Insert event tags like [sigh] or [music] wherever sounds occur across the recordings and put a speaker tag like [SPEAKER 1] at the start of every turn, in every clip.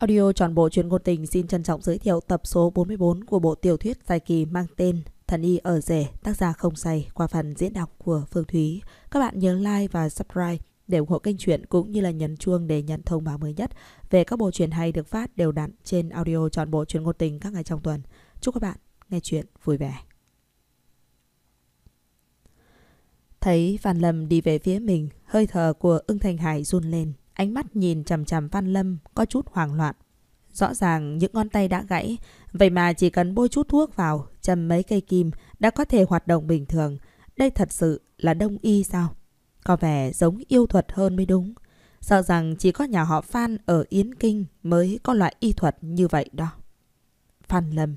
[SPEAKER 1] Audio tròn bộ chuyên ngôn tình xin trân trọng giới thiệu tập số 44 của bộ tiểu thuyết dài kỳ mang tên Thần y ở rể, tác giả không say qua phần diễn đọc của Phương Thúy. Các bạn nhớ like và subscribe để ủng hộ kênh truyện cũng như là nhấn chuông để nhận thông báo mới nhất về các bộ truyện hay được phát đều đặn trên audio trọn bộ truyện ngôn tình các ngày trong tuần. Chúc các bạn nghe chuyện vui vẻ. Thấy Phan Lâm đi về phía mình, hơi thở của Ưng Thanh Hải run lên. Ánh mắt nhìn chằm chằm phan Lâm có chút hoảng loạn. Rõ ràng những ngón tay đã gãy, vậy mà chỉ cần bôi chút thuốc vào, châm mấy cây kim đã có thể hoạt động bình thường. Đây thật sự là đông y sao? Có vẻ giống yêu thuật hơn mới đúng. Sợ rằng chỉ có nhà họ Phan ở Yến Kinh mới có loại y thuật như vậy đó. Phan Lâm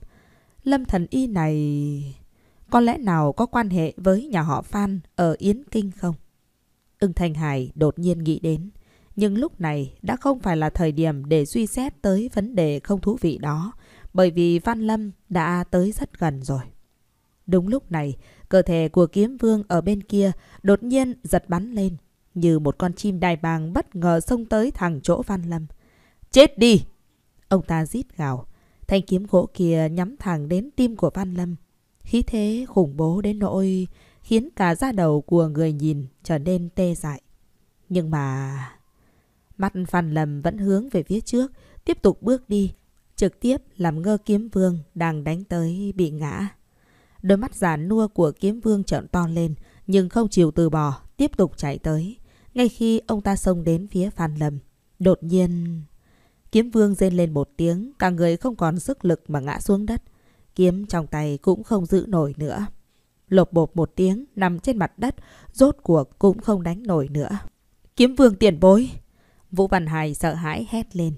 [SPEAKER 1] Lâm thần y này... Có lẽ nào có quan hệ với nhà họ Phan ở Yến Kinh không? Ưng thành Hải đột nhiên nghĩ đến. Nhưng lúc này đã không phải là thời điểm để suy xét tới vấn đề không thú vị đó, bởi vì Văn Lâm đã tới rất gần rồi. Đúng lúc này, cơ thể của kiếm vương ở bên kia đột nhiên giật bắn lên, như một con chim đài bàng bất ngờ xông tới thẳng chỗ Văn Lâm. Chết đi! Ông ta rít gào. Thanh kiếm gỗ kia nhắm thẳng đến tim của Văn Lâm. Khí thế khủng bố đến nỗi khiến cả da đầu của người nhìn trở nên tê dại. Nhưng mà... Mắt Phan Lâm vẫn hướng về phía trước, tiếp tục bước đi, trực tiếp làm ngơ kiếm vương đang đánh tới bị ngã. Đôi mắt giả nua của kiếm vương trợn to lên, nhưng không chịu từ bỏ, tiếp tục chạy tới. Ngay khi ông ta xông đến phía Phan Lâm, đột nhiên... Kiếm vương rên lên một tiếng, cả người không còn sức lực mà ngã xuống đất. Kiếm trong tay cũng không giữ nổi nữa. Lột bột một tiếng, nằm trên mặt đất, rốt cuộc cũng không đánh nổi nữa. Kiếm vương tiền bối! Vũ Văn Hải sợ hãi hét lên.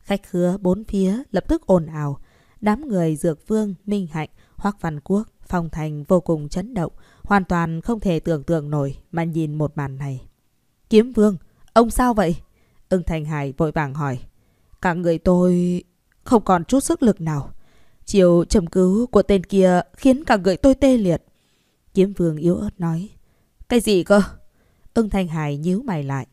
[SPEAKER 1] Khách hứa bốn phía lập tức ồn ào. Đám người Dược Vương, Minh Hạnh, Hoác Văn Quốc, Phong Thành vô cùng chấn động, hoàn toàn không thể tưởng tượng nổi mà nhìn một màn này. Kiếm Vương, ông sao vậy? Ưng Thành Hải vội vàng hỏi. Cả người tôi không còn chút sức lực nào. Chiều trầm cứu của tên kia khiến cả người tôi tê liệt. Kiếm Vương yếu ớt nói. Cái gì cơ? Ưng Thanh Hải nhíu mày lại.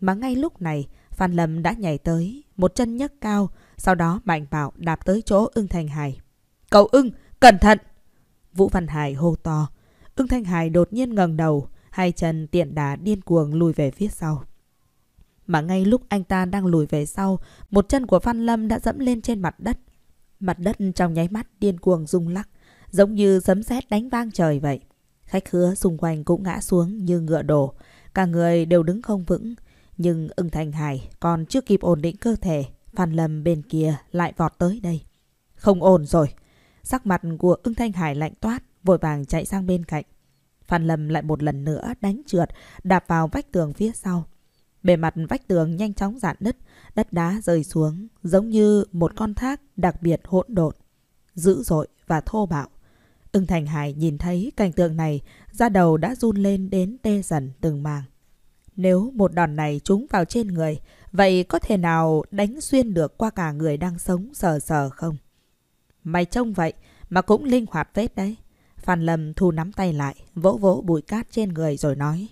[SPEAKER 1] Mà ngay lúc này, Phan Lâm đã nhảy tới, một chân nhấc cao, sau đó mạnh bạo đạp tới chỗ ưng Thanh Hải. Cậu ưng, cẩn thận! Vũ Văn Hải hô to. Ưng Thanh Hải đột nhiên ngẩng đầu, hai chân tiện đà điên cuồng lùi về phía sau. Mà ngay lúc anh ta đang lùi về sau, một chân của Phan Lâm đã dẫm lên trên mặt đất. Mặt đất trong nháy mắt điên cuồng rung lắc, giống như sấm sét đánh vang trời vậy. Khách hứa xung quanh cũng ngã xuống như ngựa đổ, cả người đều đứng không vững, nhưng ưng Thành Hải còn chưa kịp ổn định cơ thể, Phan Lâm bên kia lại vọt tới đây. Không ổn rồi. Sắc mặt của ưng Thanh Hải lạnh toát, vội vàng chạy sang bên cạnh. Phan Lâm lại một lần nữa đánh trượt, đạp vào vách tường phía sau. Bề mặt vách tường nhanh chóng dạn đất, đất đá rơi xuống, giống như một con thác đặc biệt hỗn độn, dữ dội và thô bạo. Ưng Thành Hải nhìn thấy cảnh tượng này, da đầu đã run lên đến tê dần từng màng. Nếu một đòn này trúng vào trên người, vậy có thể nào đánh xuyên được qua cả người đang sống sờ sờ không? Mày trông vậy mà cũng linh hoạt phết đấy. Phan Lâm thu nắm tay lại, vỗ vỗ bụi cát trên người rồi nói.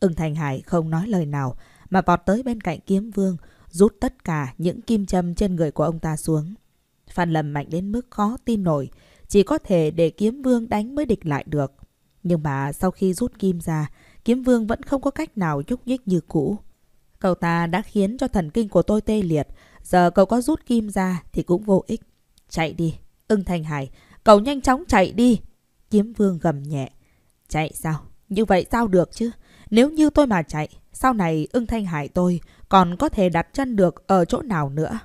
[SPEAKER 1] Ưng Thành Hải không nói lời nào mà vọt tới bên cạnh kiếm vương, rút tất cả những kim châm trên người của ông ta xuống. Phan Lâm mạnh đến mức khó tin nổi, chỉ có thể để kiếm vương đánh mới địch lại được. Nhưng mà sau khi rút kim ra, kiếm vương vẫn không có cách nào nhúc nhích như cũ. Cậu ta đã khiến cho thần kinh của tôi tê liệt, giờ cậu có rút kim ra thì cũng vô ích. Chạy đi, ưng thanh hải, cậu nhanh chóng chạy đi. Kiếm vương gầm nhẹ. Chạy sao? Như vậy sao được chứ? Nếu như tôi mà chạy, sau này ưng thanh hải tôi còn có thể đặt chân được ở chỗ nào nữa.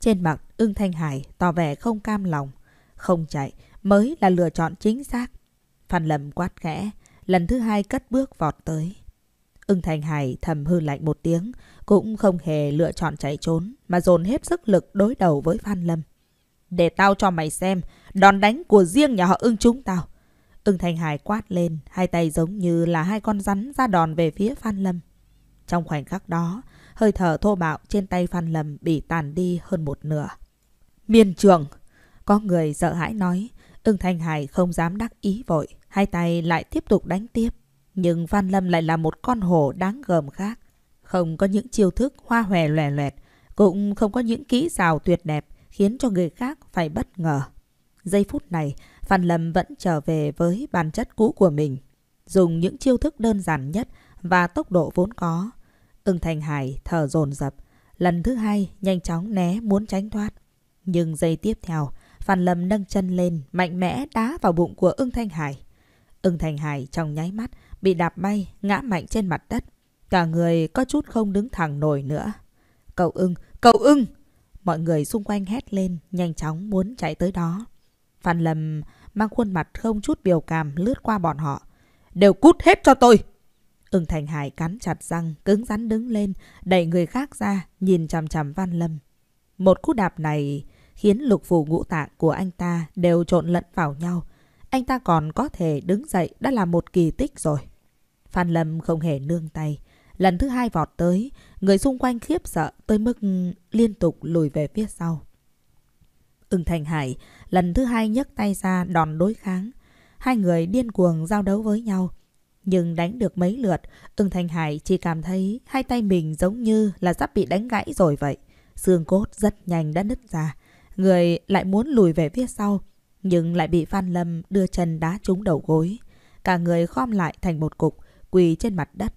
[SPEAKER 1] Trên mặt ưng thanh hải tỏ vẻ không cam lòng. Không chạy mới là lựa chọn chính xác. Phan Lâm quát khẽ lần thứ hai cất bước vọt tới. Ưng Thành Hải thầm hư lạnh một tiếng, cũng không hề lựa chọn chạy trốn, mà dồn hết sức lực đối đầu với Phan Lâm. Để tao cho mày xem, đòn đánh của riêng nhà họ ưng chúng tao. Ưng Thành Hải quát lên, hai tay giống như là hai con rắn ra đòn về phía Phan Lâm. Trong khoảnh khắc đó, hơi thở thô bạo trên tay Phan Lâm bị tàn đi hơn một nửa. Miên trường! Có người sợ hãi nói, ưng thành Hải không dám đắc ý vội. Hai tay lại tiếp tục đánh tiếp. Nhưng Văn Lâm lại là một con hổ đáng gờm khác. Không có những chiêu thức hoa hòe lòe loẹt. Cũng không có những kỹ xào tuyệt đẹp khiến cho người khác phải bất ngờ. Giây phút này, Phan Lâm vẫn trở về với bản chất cũ của mình. Dùng những chiêu thức đơn giản nhất và tốc độ vốn có. Ưng Thành Hải thở dồn dập Lần thứ hai, nhanh chóng né muốn tránh thoát. Nhưng giây tiếp theo, Phan Lâm nâng chân lên, mạnh mẽ đá vào bụng của ưng Thanh Hải. Ưng Thành Hải trong nháy mắt bị đạp bay ngã mạnh trên mặt đất. Cả người có chút không đứng thẳng nổi nữa. Cậu ưng, cậu ưng! Mọi người xung quanh hét lên nhanh chóng muốn chạy tới đó. Phan Lâm mang khuôn mặt không chút biểu cảm lướt qua bọn họ. Đều cút hết cho tôi! Ưng Thành Hải cắn chặt răng, cứng rắn đứng lên, đẩy người khác ra, nhìn chằm chằm Phan Lâm. Một cú đạp này khiến lục phủ ngũ tạng của anh ta đều trộn lẫn vào nhau, anh ta còn có thể đứng dậy đã là một kỳ tích rồi. Phan Lâm không hề nương tay. Lần thứ hai vọt tới, người xung quanh khiếp sợ tới mức liên tục lùi về phía sau. Ưng Thành Hải lần thứ hai nhấc tay ra đòn đối kháng. Hai người điên cuồng giao đấu với nhau. Nhưng đánh được mấy lượt, Ưng Thành Hải chỉ cảm thấy hai tay mình giống như là sắp bị đánh gãy rồi vậy. Xương cốt rất nhanh đã nứt ra. Người lại muốn lùi về phía sau nhưng lại bị Phan Lâm đưa chân đá trúng đầu gối. Cả người khom lại thành một cục, quỳ trên mặt đất.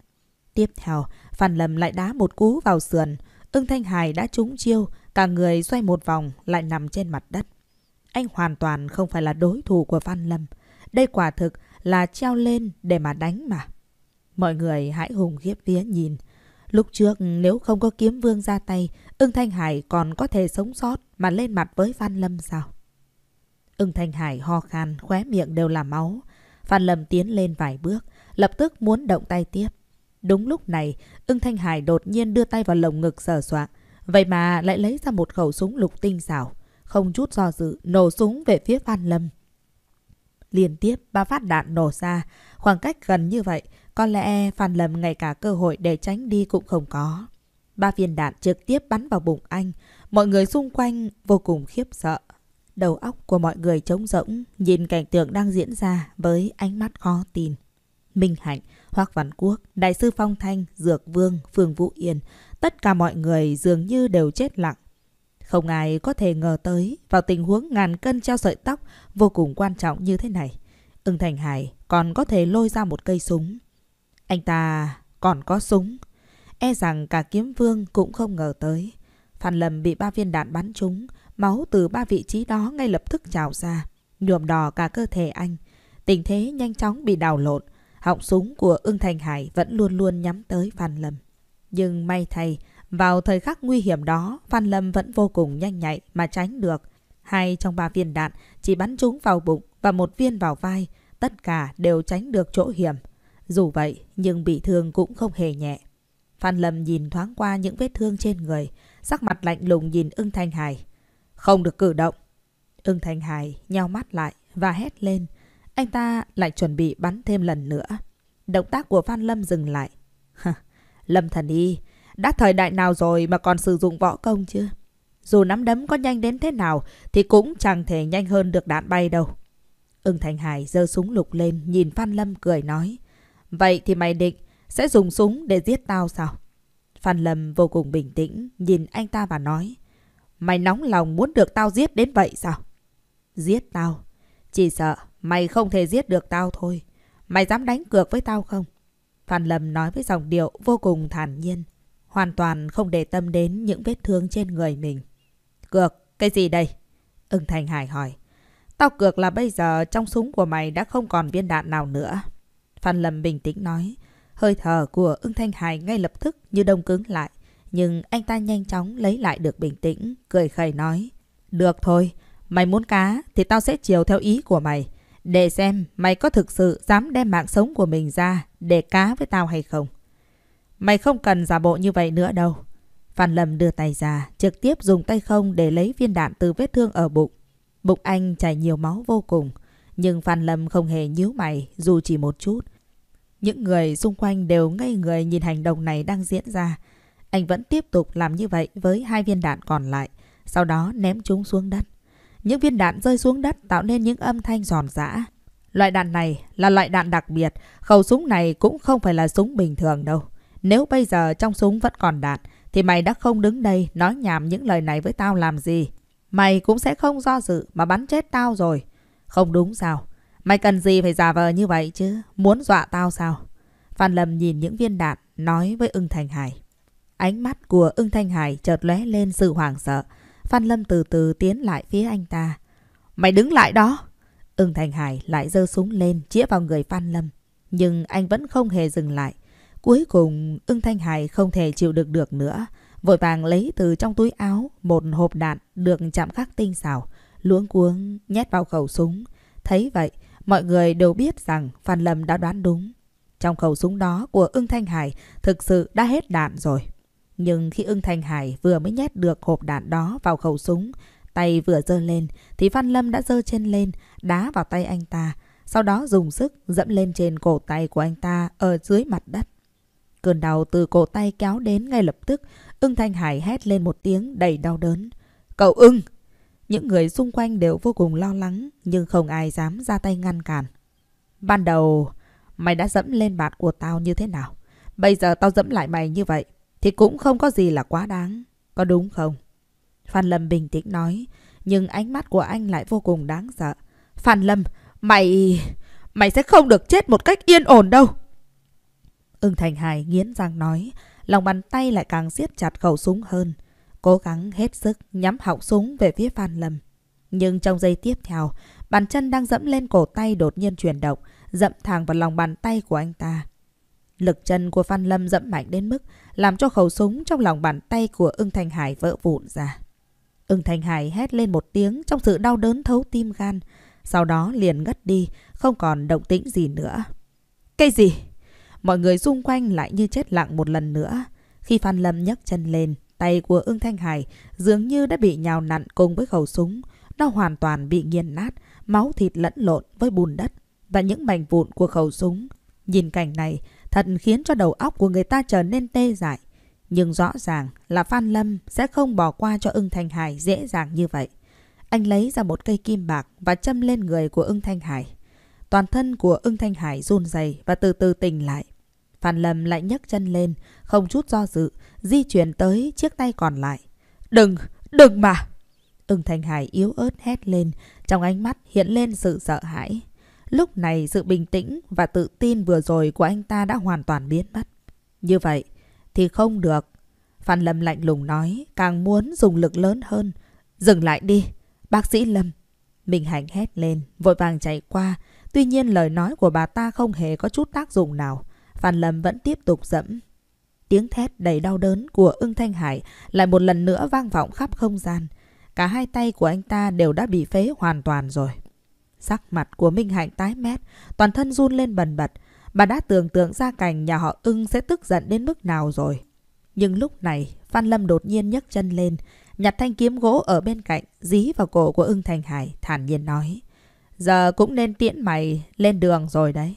[SPEAKER 1] Tiếp theo, Phan Lâm lại đá một cú vào sườn. Ưng Thanh Hải đã trúng chiêu, cả người xoay một vòng lại nằm trên mặt đất. Anh hoàn toàn không phải là đối thủ của Phan Lâm. Đây quả thực là treo lên để mà đánh mà. Mọi người hãy hùng khiếp vía nhìn. Lúc trước nếu không có kiếm vương ra tay, ưng Thanh Hải còn có thể sống sót mà lên mặt với Phan Lâm sao? Ưng Thanh Hải ho khan, khóe miệng đều là máu. Phan Lâm tiến lên vài bước, lập tức muốn động tay tiếp. Đúng lúc này, ưng Thanh Hải đột nhiên đưa tay vào lồng ngực sờ soạng. Vậy mà lại lấy ra một khẩu súng lục tinh xảo. Không chút do dự, nổ súng về phía Phan Lâm. Liên tiếp, ba phát đạn nổ ra. Khoảng cách gần như vậy, có lẽ Phan Lâm ngay cả cơ hội để tránh đi cũng không có. Ba viên đạn trực tiếp bắn vào bụng anh. Mọi người xung quanh vô cùng khiếp sợ. Đầu óc của mọi người trống rỗng, nhìn cảnh tượng đang diễn ra với ánh mắt khó tin. Minh Hạnh, Hoác Văn Quốc, Đại sư Phong Thanh, Dược Vương, Phương Vũ Yên, tất cả mọi người dường như đều chết lặng. Không ai có thể ngờ tới vào tình huống ngàn cân treo sợi tóc vô cùng quan trọng như thế này. Ưng Thành Hải còn có thể lôi ra một cây súng. Anh ta còn có súng. E rằng cả kiếm vương cũng không ngờ tới. Phan Lâm bị ba viên đạn bắn trúng, Máu từ ba vị trí đó ngay lập tức trào ra, nhuộm đỏ cả cơ thể anh. Tình thế nhanh chóng bị đảo lộn, họng súng của ưng thành hải vẫn luôn luôn nhắm tới Phan Lâm. Nhưng may thay, vào thời khắc nguy hiểm đó, Phan Lâm vẫn vô cùng nhanh nhạy mà tránh được. Hai trong ba viên đạn chỉ bắn trúng vào bụng và một viên vào vai, tất cả đều tránh được chỗ hiểm. Dù vậy, nhưng bị thương cũng không hề nhẹ. Phan Lâm nhìn thoáng qua những vết thương trên người, sắc mặt lạnh lùng nhìn ưng Thanh Hải. Không được cử động. Ưng Thanh Hải nhau mắt lại và hét lên. Anh ta lại chuẩn bị bắn thêm lần nữa. Động tác của Phan Lâm dừng lại. Lâm thần y, đã thời đại nào rồi mà còn sử dụng võ công chưa? Dù nắm đấm có nhanh đến thế nào thì cũng chẳng thể nhanh hơn được đạn bay đâu. Ưng Thành Hải giơ súng lục lên nhìn Phan Lâm cười nói. Vậy thì mày định sẽ dùng súng để giết tao sao? Phan Lâm vô cùng bình tĩnh nhìn anh ta và nói. Mày nóng lòng muốn được tao giết đến vậy sao? Giết tao? Chỉ sợ mày không thể giết được tao thôi. Mày dám đánh cược với tao không? Phan Lâm nói với giọng điệu vô cùng thản nhiên. Hoàn toàn không để tâm đến những vết thương trên người mình. Cược, cái gì đây? Ưng Thành Hải hỏi. Tao cược là bây giờ trong súng của mày đã không còn viên đạn nào nữa. Phan Lâm bình tĩnh nói. Hơi thở của ưng Thanh Hải ngay lập tức như đông cứng lại. Nhưng anh ta nhanh chóng lấy lại được bình tĩnh, cười khẩy nói. Được thôi, mày muốn cá thì tao sẽ chiều theo ý của mày. Để xem mày có thực sự dám đem mạng sống của mình ra để cá với tao hay không. Mày không cần giả bộ như vậy nữa đâu. Phan Lâm đưa tay ra, trực tiếp dùng tay không để lấy viên đạn từ vết thương ở bụng. Bụng anh chảy nhiều máu vô cùng, nhưng Phan Lâm không hề nhíu mày dù chỉ một chút. Những người xung quanh đều ngây người nhìn hành động này đang diễn ra. Anh vẫn tiếp tục làm như vậy với hai viên đạn còn lại, sau đó ném chúng xuống đất. Những viên đạn rơi xuống đất tạo nên những âm thanh giòn giã. Loại đạn này là loại đạn đặc biệt, khẩu súng này cũng không phải là súng bình thường đâu. Nếu bây giờ trong súng vẫn còn đạn, thì mày đã không đứng đây nói nhảm những lời này với tao làm gì. Mày cũng sẽ không do dự mà bắn chết tao rồi. Không đúng sao? Mày cần gì phải giả vờ như vậy chứ? Muốn dọa tao sao? Phan Lâm nhìn những viên đạn, nói với ưng Thành Hải. Ánh mắt của ưng Thanh Hải chợt lóe lên sự hoảng sợ. Phan Lâm từ từ tiến lại phía anh ta. Mày đứng lại đó! Ưng Thanh Hải lại giơ súng lên chĩa vào người Phan Lâm. Nhưng anh vẫn không hề dừng lại. Cuối cùng ưng Thanh Hải không thể chịu được được nữa. Vội vàng lấy từ trong túi áo một hộp đạn được chạm khắc tinh xảo. Luống cuống nhét vào khẩu súng. Thấy vậy, mọi người đều biết rằng Phan Lâm đã đoán đúng. Trong khẩu súng đó của ưng Thanh Hải thực sự đã hết đạn rồi. Nhưng khi ưng Thanh Hải vừa mới nhét được hộp đạn đó vào khẩu súng, tay vừa giơ lên thì Văn Lâm đã giơ chân lên, đá vào tay anh ta, sau đó dùng sức dẫm lên trên cổ tay của anh ta ở dưới mặt đất. Cơn đau từ cổ tay kéo đến ngay lập tức, ưng Thanh Hải hét lên một tiếng đầy đau đớn. Cậu ưng! Những người xung quanh đều vô cùng lo lắng nhưng không ai dám ra tay ngăn cản. Ban đầu, mày đã dẫm lên bạn của tao như thế nào? Bây giờ tao dẫm lại mày như vậy thì cũng không có gì là quá đáng, có đúng không? Phan Lâm bình tĩnh nói, nhưng ánh mắt của anh lại vô cùng đáng sợ. Phan Lâm, mày... mày sẽ không được chết một cách yên ổn đâu. Ưng Thành Hải nghiến răng nói, lòng bàn tay lại càng siết chặt khẩu súng hơn. Cố gắng hết sức nhắm họng súng về phía Phan Lâm. Nhưng trong giây tiếp theo, bàn chân đang dẫm lên cổ tay đột nhiên chuyển động, dẫm thẳng vào lòng bàn tay của anh ta. Lực chân của Phan Lâm dẫm mạnh đến mức làm cho khẩu súng trong lòng bàn tay của ưng Thành Hải vỡ vụn ra. ưng Thành Hải hét lên một tiếng trong sự đau đớn thấu tim gan. Sau đó liền ngất đi, không còn động tĩnh gì nữa. Cái gì? Mọi người xung quanh lại như chết lặng một lần nữa. Khi Phan Lâm nhấc chân lên, tay của ưng Thanh Hải dường như đã bị nhào nặn cùng với khẩu súng. Nó hoàn toàn bị nghiền nát, máu thịt lẫn lộn với bùn đất và những mảnh vụn của khẩu súng. Nhìn cảnh này, thật khiến cho đầu óc của người ta trở nên tê dại. Nhưng rõ ràng là Phan Lâm sẽ không bỏ qua cho ưng Thanh Hải dễ dàng như vậy. Anh lấy ra một cây kim bạc và châm lên người của ưng Thanh Hải. Toàn thân của ưng Thanh Hải run rẩy và từ từ tỉnh lại. Phan Lâm lại nhấc chân lên, không chút do dự, di chuyển tới chiếc tay còn lại. Đừng, đừng mà! Ưng Thanh Hải yếu ớt hét lên, trong ánh mắt hiện lên sự sợ hãi. Lúc này sự bình tĩnh và tự tin vừa rồi của anh ta đã hoàn toàn biến mất. Như vậy thì không được. Phan Lâm lạnh lùng nói, càng muốn dùng lực lớn hơn. Dừng lại đi, bác sĩ Lâm. Mình hành hét lên, vội vàng chạy qua. Tuy nhiên lời nói của bà ta không hề có chút tác dụng nào. Phan Lâm vẫn tiếp tục dẫm. Tiếng thét đầy đau đớn của ưng Thanh Hải lại một lần nữa vang vọng khắp không gian. Cả hai tay của anh ta đều đã bị phế hoàn toàn rồi. Sắc mặt của Minh Hạnh tái mét, toàn thân run lên bần bật. Bà đã tưởng tượng ra cảnh nhà họ ưng sẽ tức giận đến mức nào rồi. Nhưng lúc này, Phan Lâm đột nhiên nhấc chân lên, nhặt thanh kiếm gỗ ở bên cạnh, dí vào cổ của ưng Thành Hải, thản nhiên nói. Giờ cũng nên tiễn mày lên đường rồi đấy.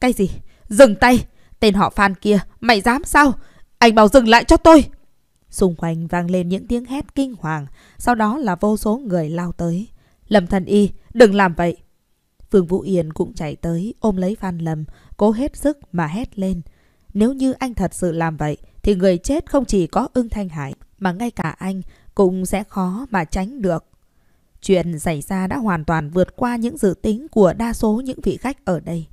[SPEAKER 1] Cái gì? Dừng tay! Tên họ Phan kia, mày dám sao? Anh bảo dừng lại cho tôi! Xung quanh vang lên những tiếng hét kinh hoàng, sau đó là vô số người lao tới. Lâm Thần Y, đừng làm vậy. Phương Vũ Yên cũng chạy tới, ôm lấy Phan Lâm, cố hết sức mà hét lên. Nếu như anh thật sự làm vậy, thì người chết không chỉ có ưng thanh hải, mà ngay cả anh cũng sẽ khó mà tránh được. Chuyện xảy ra đã hoàn toàn vượt qua những dự tính của đa số những vị khách ở đây.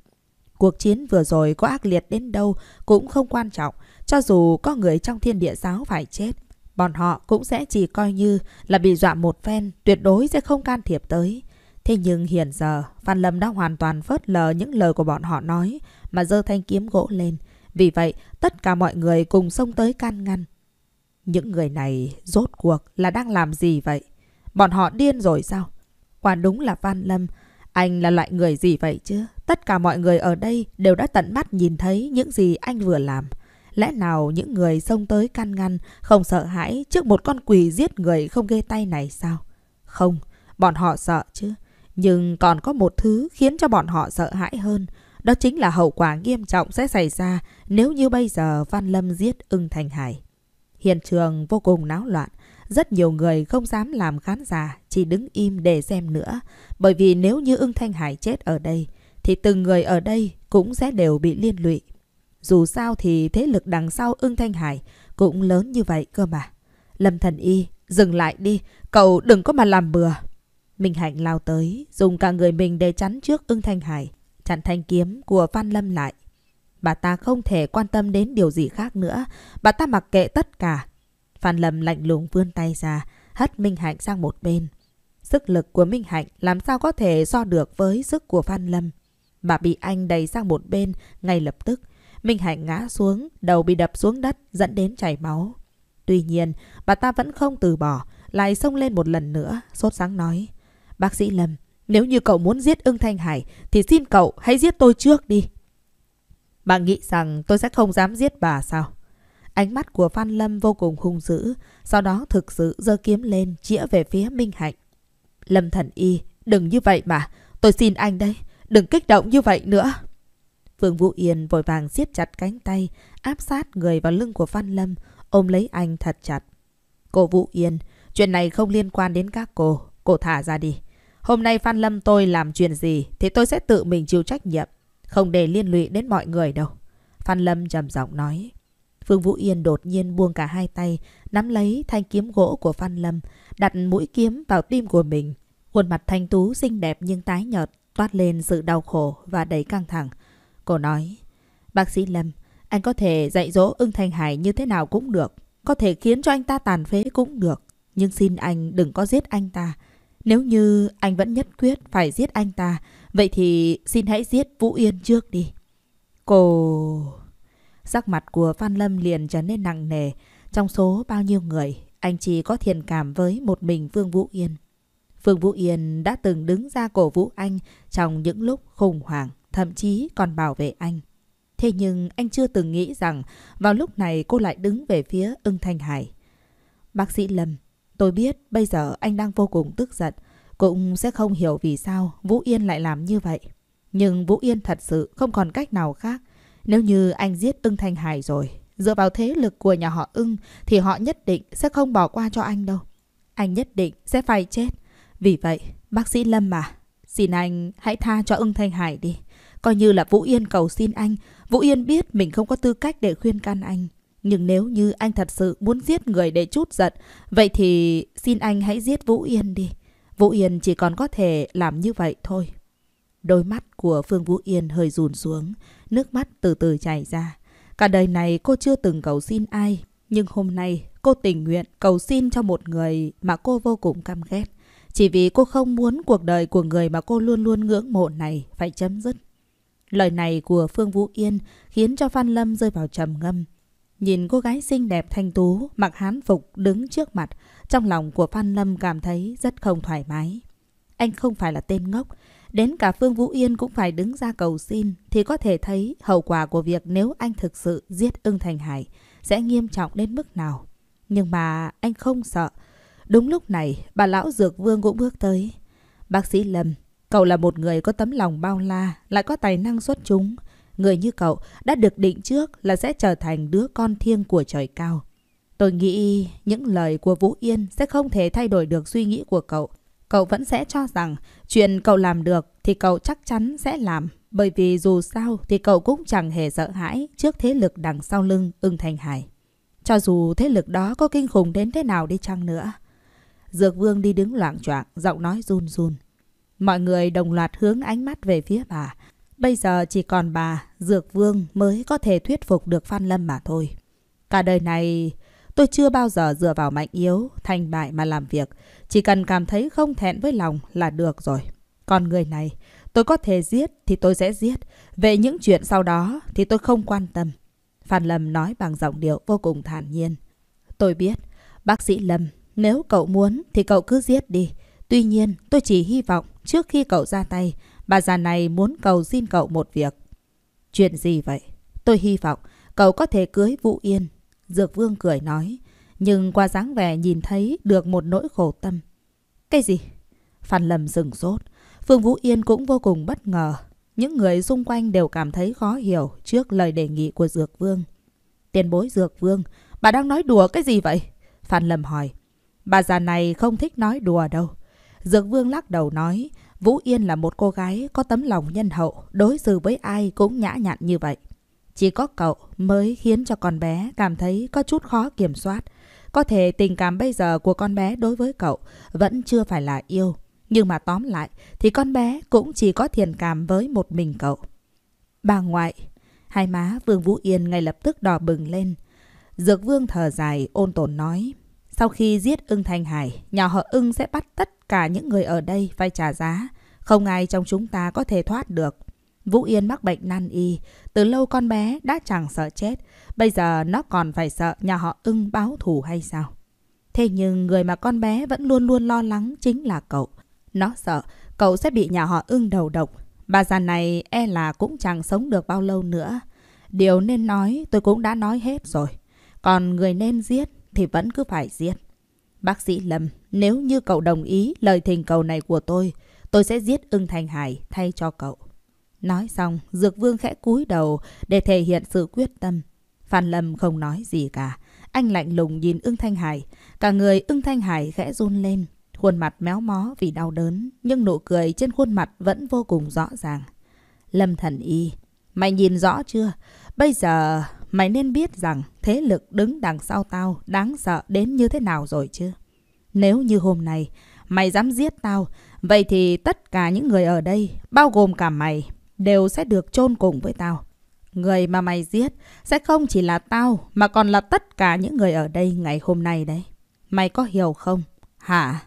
[SPEAKER 1] Cuộc chiến vừa rồi có ác liệt đến đâu cũng không quan trọng, cho dù có người trong thiên địa giáo phải chết bọn họ cũng sẽ chỉ coi như là bị dọa một phen, tuyệt đối sẽ không can thiệp tới. Thế nhưng hiện giờ, Phan Lâm đã hoàn toàn phớt lờ những lời của bọn họ nói mà giơ thanh kiếm gỗ lên. Vì vậy, tất cả mọi người cùng xông tới can ngăn. Những người này rốt cuộc là đang làm gì vậy? Bọn họ điên rồi sao? Quả đúng là Phan Lâm, anh là loại người gì vậy chứ? Tất cả mọi người ở đây đều đã tận mắt nhìn thấy những gì anh vừa làm. Lẽ nào những người xông tới can ngăn, không sợ hãi trước một con quỷ giết người không ghê tay này sao? Không, bọn họ sợ chứ. Nhưng còn có một thứ khiến cho bọn họ sợ hãi hơn. Đó chính là hậu quả nghiêm trọng sẽ xảy ra nếu như bây giờ Văn Lâm giết ưng Thành Hải. Hiện trường vô cùng náo loạn. Rất nhiều người không dám làm khán giả, chỉ đứng im để xem nữa. Bởi vì nếu như ưng Thanh Hải chết ở đây, thì từng người ở đây cũng sẽ đều bị liên lụy dù sao thì thế lực đằng sau ưng Thanh Hải cũng lớn như vậy cơ mà. Lâm Thần Y, dừng lại đi, cậu đừng có mà làm bừa. Minh Hạnh lao tới, dùng cả người mình để chắn trước ưng Thanh Hải, chặn thanh kiếm của Phan Lâm lại. Bà ta không thể quan tâm đến điều gì khác nữa, bà ta mặc kệ tất cả. Phan Lâm lạnh lùng vươn tay ra, hất Minh Hạnh sang một bên. Sức lực của Minh Hạnh làm sao có thể so được với sức của Phan Lâm. Bà bị anh đẩy sang một bên ngay lập tức. Minh Hạnh ngã xuống, đầu bị đập xuống đất dẫn đến chảy máu. Tuy nhiên, bà ta vẫn không từ bỏ, lại xông lên một lần nữa, sốt sáng nói. Bác sĩ Lâm, nếu như cậu muốn giết ưng Thanh Hải thì xin cậu hãy giết tôi trước đi. Bà nghĩ rằng tôi sẽ không dám giết bà sao? Ánh mắt của Phan Lâm vô cùng hung dữ, sau đó thực sự giơ kiếm lên chĩa về phía Minh Hạnh. Lâm thần y, đừng như vậy mà, tôi xin anh đấy, đừng kích động như vậy nữa. Vương Vũ Yên vội vàng siết chặt cánh tay, áp sát người vào lưng của Văn Lâm, ôm lấy anh thật chặt. Cô Vũ Yên, chuyện này không liên quan đến các cô, cô thả ra đi. Hôm nay Phan Lâm tôi làm chuyện gì thì tôi sẽ tự mình chịu trách nhiệm, không để liên lụy đến mọi người đâu. Phan Lâm trầm giọng nói. Phương Vũ Yên đột nhiên buông cả hai tay, nắm lấy thanh kiếm gỗ của Phan Lâm, đặt mũi kiếm vào tim của mình. Khuôn mặt thanh tú xinh đẹp nhưng tái nhợt, toát lên sự đau khổ và đầy căng thẳng. Cô nói, bác sĩ Lâm, anh có thể dạy dỗ ưng Thanh Hải như thế nào cũng được. Có thể khiến cho anh ta tàn phế cũng được. Nhưng xin anh đừng có giết anh ta. Nếu như anh vẫn nhất quyết phải giết anh ta, vậy thì xin hãy giết Vũ Yên trước đi. Cô... Sắc mặt của Phan Lâm liền trở nên nặng nề. Trong số bao nhiêu người, anh chỉ có thiện cảm với một mình Vương Vũ Yên. Phương Vũ Yên đã từng đứng ra cổ vũ anh trong những lúc khủng hoảng thậm chí còn bảo vệ anh. Thế nhưng anh chưa từng nghĩ rằng vào lúc này cô lại đứng về phía ưng Thanh Hải. Bác sĩ Lâm, tôi biết bây giờ anh đang vô cùng tức giận, cũng sẽ không hiểu vì sao Vũ Yên lại làm như vậy. Nhưng Vũ Yên thật sự không còn cách nào khác. Nếu như anh giết ưng Thanh Hải rồi, dựa vào thế lực của nhà họ ưng thì họ nhất định sẽ không bỏ qua cho anh đâu. Anh nhất định sẽ phải chết. Vì vậy, bác sĩ Lâm à, xin anh hãy tha cho ưng Thanh Hải đi. Coi như là Vũ Yên cầu xin anh, Vũ Yên biết mình không có tư cách để khuyên can anh. Nhưng nếu như anh thật sự muốn giết người để chút giận, vậy thì xin anh hãy giết Vũ Yên đi. Vũ Yên chỉ còn có thể làm như vậy thôi. Đôi mắt của Phương Vũ Yên hơi rùn xuống, nước mắt từ từ chảy ra. Cả đời này cô chưa từng cầu xin ai, nhưng hôm nay cô tình nguyện cầu xin cho một người mà cô vô cùng căm ghét. Chỉ vì cô không muốn cuộc đời của người mà cô luôn luôn ngưỡng mộ này phải chấm dứt. Lời này của Phương Vũ Yên khiến cho Phan Lâm rơi vào trầm ngâm. Nhìn cô gái xinh đẹp thanh tú, mặc hán phục đứng trước mặt, trong lòng của Phan Lâm cảm thấy rất không thoải mái. Anh không phải là tên ngốc, đến cả Phương Vũ Yên cũng phải đứng ra cầu xin thì có thể thấy hậu quả của việc nếu anh thực sự giết ưng Thành Hải sẽ nghiêm trọng đến mức nào. Nhưng mà anh không sợ. Đúng lúc này, bà lão Dược Vương cũng bước tới. Bác sĩ Lâm, Cậu là một người có tấm lòng bao la, lại có tài năng xuất chúng. Người như cậu đã được định trước là sẽ trở thành đứa con thiêng của trời cao. Tôi nghĩ những lời của Vũ Yên sẽ không thể thay đổi được suy nghĩ của cậu. Cậu vẫn sẽ cho rằng chuyện cậu làm được thì cậu chắc chắn sẽ làm. Bởi vì dù sao thì cậu cũng chẳng hề sợ hãi trước thế lực đằng sau lưng ưng thành hải. Cho dù thế lực đó có kinh khủng đến thế nào đi chăng nữa. Dược vương đi đứng loạn choạng giọng nói run run. Mọi người đồng loạt hướng ánh mắt về phía bà. Bây giờ chỉ còn bà, Dược Vương mới có thể thuyết phục được Phan Lâm mà thôi. Cả đời này, tôi chưa bao giờ dựa vào mạnh yếu, thành bại mà làm việc. Chỉ cần cảm thấy không thẹn với lòng là được rồi. Còn người này, tôi có thể giết thì tôi sẽ giết. Về những chuyện sau đó thì tôi không quan tâm. Phan Lâm nói bằng giọng điệu vô cùng thản nhiên. Tôi biết, bác sĩ Lâm, nếu cậu muốn thì cậu cứ giết đi. Tuy nhiên, tôi chỉ hy vọng Trước khi cậu ra tay, bà già này muốn cầu xin cậu một việc. Chuyện gì vậy? Tôi hy vọng cậu có thể cưới Vũ Yên. Dược Vương cười nói, nhưng qua dáng vẻ nhìn thấy được một nỗi khổ tâm. Cái gì? Phan Lâm dừng sốt. Phương Vũ Yên cũng vô cùng bất ngờ. Những người xung quanh đều cảm thấy khó hiểu trước lời đề nghị của Dược Vương. Tiền bối Dược Vương, bà đang nói đùa cái gì vậy? Phan Lâm hỏi. Bà già này không thích nói đùa đâu. Dược Vương lắc đầu nói, Vũ Yên là một cô gái có tấm lòng nhân hậu, đối xử với ai cũng nhã nhặn như vậy. Chỉ có cậu mới khiến cho con bé cảm thấy có chút khó kiểm soát. Có thể tình cảm bây giờ của con bé đối với cậu vẫn chưa phải là yêu. Nhưng mà tóm lại thì con bé cũng chỉ có thiện cảm với một mình cậu. Bà ngoại, hai má Vương Vũ Yên ngay lập tức đỏ bừng lên. Dược Vương thở dài ôn tồn nói. Sau khi giết ưng Thanh Hải, nhà họ ưng sẽ bắt tất Cả những người ở đây phải trả giá. Không ai trong chúng ta có thể thoát được. Vũ Yên mắc bệnh nan y. Từ lâu con bé đã chẳng sợ chết. Bây giờ nó còn phải sợ nhà họ ưng báo thù hay sao? Thế nhưng người mà con bé vẫn luôn luôn lo lắng chính là cậu. Nó sợ cậu sẽ bị nhà họ ưng đầu độc. Bà già này e là cũng chẳng sống được bao lâu nữa. Điều nên nói tôi cũng đã nói hết rồi. Còn người nên giết thì vẫn cứ phải giết. Bác sĩ Lâm, nếu như cậu đồng ý lời thỉnh cầu này của tôi, tôi sẽ giết ưng Thành Hải thay cho cậu. Nói xong, Dược Vương khẽ cúi đầu để thể hiện sự quyết tâm. Phan Lâm không nói gì cả. Anh lạnh lùng nhìn ưng Thanh Hải. Cả người ưng Thanh Hải khẽ run lên. Khuôn mặt méo mó vì đau đớn, nhưng nụ cười trên khuôn mặt vẫn vô cùng rõ ràng. Lâm thần y, mày nhìn rõ chưa? Bây giờ mày nên biết rằng thế lực đứng đằng sau tao đáng sợ đến như thế nào rồi chứ? Nếu như hôm nay mày dám giết tao, vậy thì tất cả những người ở đây, bao gồm cả mày, đều sẽ được chôn cùng với tao. Người mà mày giết sẽ không chỉ là tao mà còn là tất cả những người ở đây ngày hôm nay đấy. Mày có hiểu không? Hả?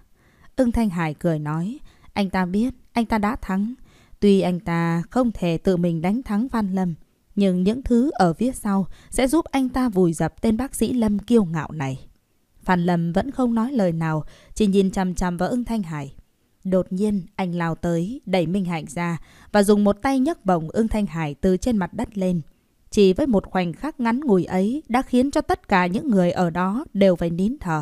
[SPEAKER 1] Ưng Thanh Hải cười nói. Anh ta biết anh ta đã thắng. Tuy anh ta không thể tự mình đánh thắng Phan Lâm, nhưng những thứ ở phía sau sẽ giúp anh ta vùi dập tên bác sĩ Lâm kiêu ngạo này. Phan Lâm vẫn không nói lời nào, chỉ nhìn chằm chằm vào ưng Thanh Hải. Đột nhiên, anh lao tới, đẩy Minh Hạnh ra và dùng một tay nhấc bổng ưng Thanh Hải từ trên mặt đất lên. Chỉ với một khoảnh khắc ngắn ngủi ấy đã khiến cho tất cả những người ở đó đều phải nín thở.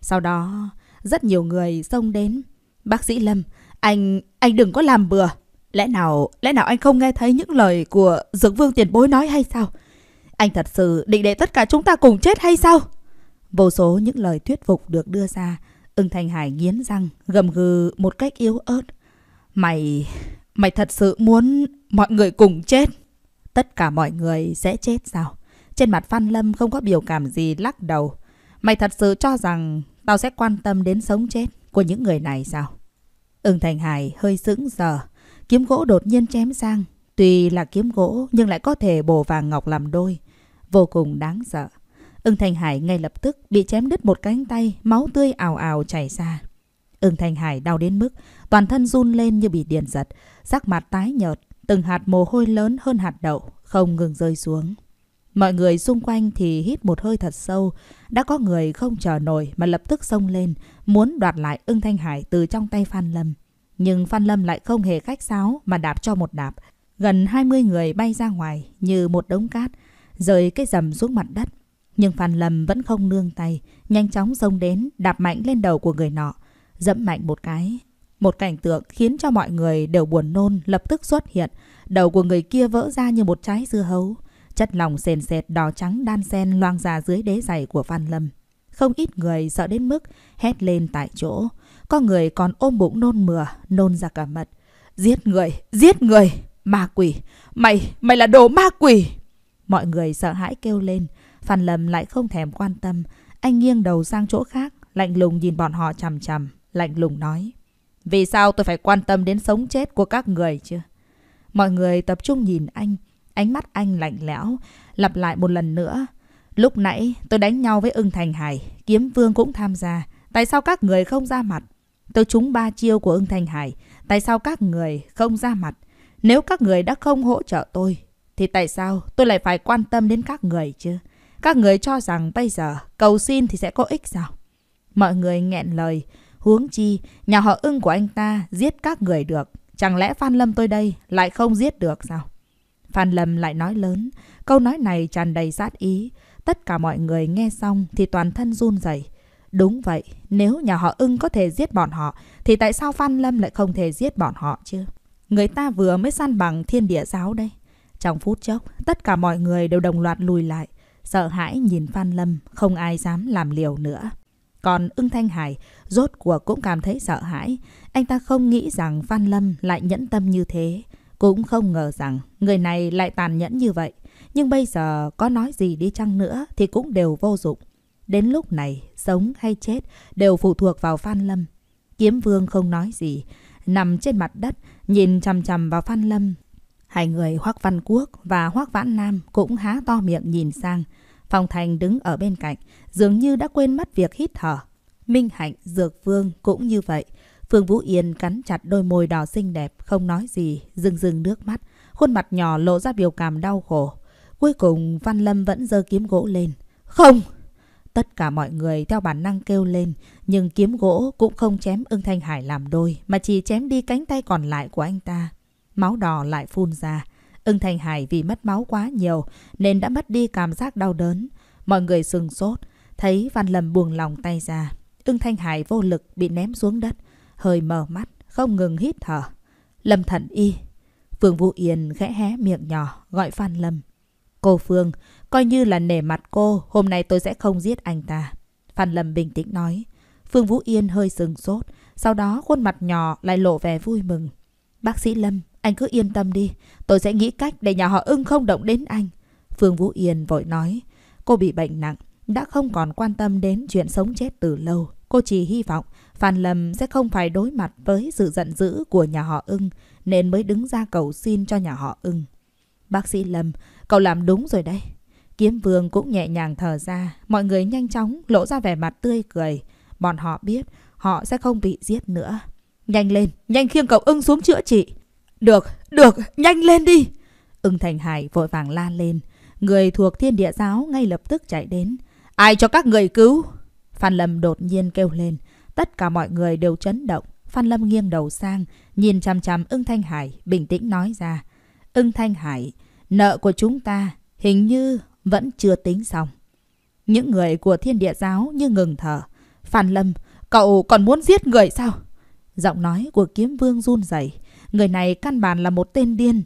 [SPEAKER 1] Sau đó, rất nhiều người xông đến. Bác sĩ Lâm, anh, anh đừng có làm bừa. Lẽ nào, lẽ nào anh không nghe thấy những lời của Dược Vương tiền bối nói hay sao? Anh thật sự định để tất cả chúng ta cùng chết hay sao? Vô số những lời thuyết phục được đưa ra, ưng thành Hải nghiến răng, gầm gừ một cách yếu ớt. Mày, mày thật sự muốn mọi người cùng chết? Tất cả mọi người sẽ chết sao? Trên mặt Phan Lâm không có biểu cảm gì lắc đầu. Mày thật sự cho rằng tao sẽ quan tâm đến sống chết của những người này sao? Ưng Thành Hải hơi sững giờ. Kiếm gỗ đột nhiên chém sang. Tuy là kiếm gỗ nhưng lại có thể bổ vàng ngọc làm đôi. Vô cùng đáng sợ. Ưng Thanh Hải ngay lập tức bị chém đứt một cánh tay, máu tươi ào ào chảy ra. Ưng Thanh Hải đau đến mức toàn thân run lên như bị điện giật, sắc mặt tái nhợt, từng hạt mồ hôi lớn hơn hạt đậu, không ngừng rơi xuống. Mọi người xung quanh thì hít một hơi thật sâu, đã có người không chờ nổi mà lập tức xông lên, muốn đoạt lại Ưng Thanh Hải từ trong tay Phan Lâm. Nhưng Phan Lâm lại không hề khách sáo mà đạp cho một đạp. Gần 20 người bay ra ngoài như một đống cát, rời cái dầm xuống mặt đất. Nhưng Phan Lâm vẫn không nương tay, nhanh chóng xông đến, đạp mạnh lên đầu của người nọ, dẫm mạnh một cái. Một cảnh tượng khiến cho mọi người đều buồn nôn lập tức xuất hiện. Đầu của người kia vỡ ra như một trái dưa hấu. Chất lòng sền sệt đỏ trắng đan sen loang ra dưới đế giày của Phan Lâm. Không ít người sợ đến mức hét lên tại chỗ. Có người còn ôm bụng nôn mửa, nôn ra cả mật. Giết người, giết người, ma quỷ, mày, mày là đồ ma quỷ. Mọi người sợ hãi kêu lên, Phan Lâm lại không thèm quan tâm. Anh nghiêng đầu sang chỗ khác, lạnh lùng nhìn bọn họ chằm chằm, lạnh lùng nói. Vì sao tôi phải quan tâm đến sống chết của các người chứ? Mọi người tập trung nhìn anh, ánh mắt anh lạnh lẽo, lặp lại một lần nữa. Lúc nãy tôi đánh nhau với ưng thành hải, kiếm vương cũng tham gia. Tại sao các người không ra mặt? Tôi trúng ba chiêu của ưng Thanh Hải. Tại sao các người không ra mặt? Nếu các người đã không hỗ trợ tôi, thì tại sao tôi lại phải quan tâm đến các người chứ? Các người cho rằng bây giờ cầu xin thì sẽ có ích sao? Mọi người nghẹn lời. Huống chi, nhà họ ưng của anh ta giết các người được. Chẳng lẽ Phan Lâm tôi đây lại không giết được sao? Phan Lâm lại nói lớn. Câu nói này tràn đầy sát ý. Tất cả mọi người nghe xong thì toàn thân run rẩy. Đúng vậy, nếu nhà họ ưng có thể giết bọn họ, thì tại sao Phan Lâm lại không thể giết bọn họ chứ? Người ta vừa mới săn bằng thiên địa giáo đây. Trong phút chốc, tất cả mọi người đều đồng loạt lùi lại, sợ hãi nhìn Phan Lâm, không ai dám làm liều nữa. Còn ưng Thanh Hải, rốt cuộc cũng cảm thấy sợ hãi. Anh ta không nghĩ rằng Phan Lâm lại nhẫn tâm như thế. Cũng không ngờ rằng người này lại tàn nhẫn như vậy. Nhưng bây giờ có nói gì đi chăng nữa thì cũng đều vô dụng. Đến lúc này, sống hay chết đều phụ thuộc vào Phan Lâm. Kiếm Vương không nói gì, nằm trên mặt đất, nhìn chằm chằm vào Phan Lâm. Hai người Hoắc Văn Quốc và Hoắc Vãn Nam cũng há to miệng nhìn sang. Phong Thành đứng ở bên cạnh, dường như đã quên mất việc hít thở. Minh Hạnh, Dược Vương cũng như vậy. Phương Vũ Yên cắn chặt đôi môi đỏ xinh đẹp, không nói gì, rưng rưng nước mắt. Khuôn mặt nhỏ lộ ra biểu cảm đau khổ. Cuối cùng Văn Lâm vẫn giơ kiếm gỗ lên. Không! Tất cả mọi người theo bản năng kêu lên, nhưng kiếm gỗ cũng không chém ưng thanh hải làm đôi, mà chỉ chém đi cánh tay còn lại của anh ta. Máu đỏ lại phun ra. Ưng thanh hải vì mất máu quá nhiều, nên đã mất đi cảm giác đau đớn. Mọi người sừng sốt, thấy Văn Lâm buông lòng tay ra. Ưng thanh hải vô lực bị ném xuống đất, hơi mở mắt, không ngừng hít thở. Lâm thận y. Phương Vũ Yên khẽ hé miệng nhỏ, gọi văn Lâm. Cô Phương, coi như là nể mặt cô, hôm nay tôi sẽ không giết anh ta. Phan Lâm bình tĩnh nói. Phương Vũ Yên hơi sừng sốt, sau đó khuôn mặt nhỏ lại lộ vẻ vui mừng. Bác sĩ Lâm, anh cứ yên tâm đi, tôi sẽ nghĩ cách để nhà họ ưng không động đến anh. Phương Vũ Yên vội nói, cô bị bệnh nặng, đã không còn quan tâm đến chuyện sống chết từ lâu. Cô chỉ hy vọng Phan Lâm sẽ không phải đối mặt với sự giận dữ của nhà họ ưng nên mới đứng ra cầu xin cho nhà họ ưng. Bác sĩ Lâm, Cậu làm đúng rồi đấy. Kiếm vương cũng nhẹ nhàng thở ra. Mọi người nhanh chóng lộ ra vẻ mặt tươi cười. Bọn họ biết họ sẽ không bị giết nữa. Nhanh lên, nhanh khiêng cậu ưng xuống chữa trị. Được, được, nhanh lên đi. Ưng Thành Hải vội vàng la lên. Người thuộc thiên địa giáo ngay lập tức chạy đến. Ai cho các người cứu? Phan Lâm đột nhiên kêu lên. Tất cả mọi người đều chấn động. Phan Lâm nghiêng đầu sang, nhìn chằm chằm ưng Thanh Hải, bình tĩnh nói ra. Ưng Thanh Hải Nợ của chúng ta hình như vẫn chưa tính xong. Những người của thiên địa giáo như ngừng thở. Phan Lâm, cậu còn muốn giết người sao? Giọng nói của kiếm vương run rẩy. Người này căn bản là một tên điên.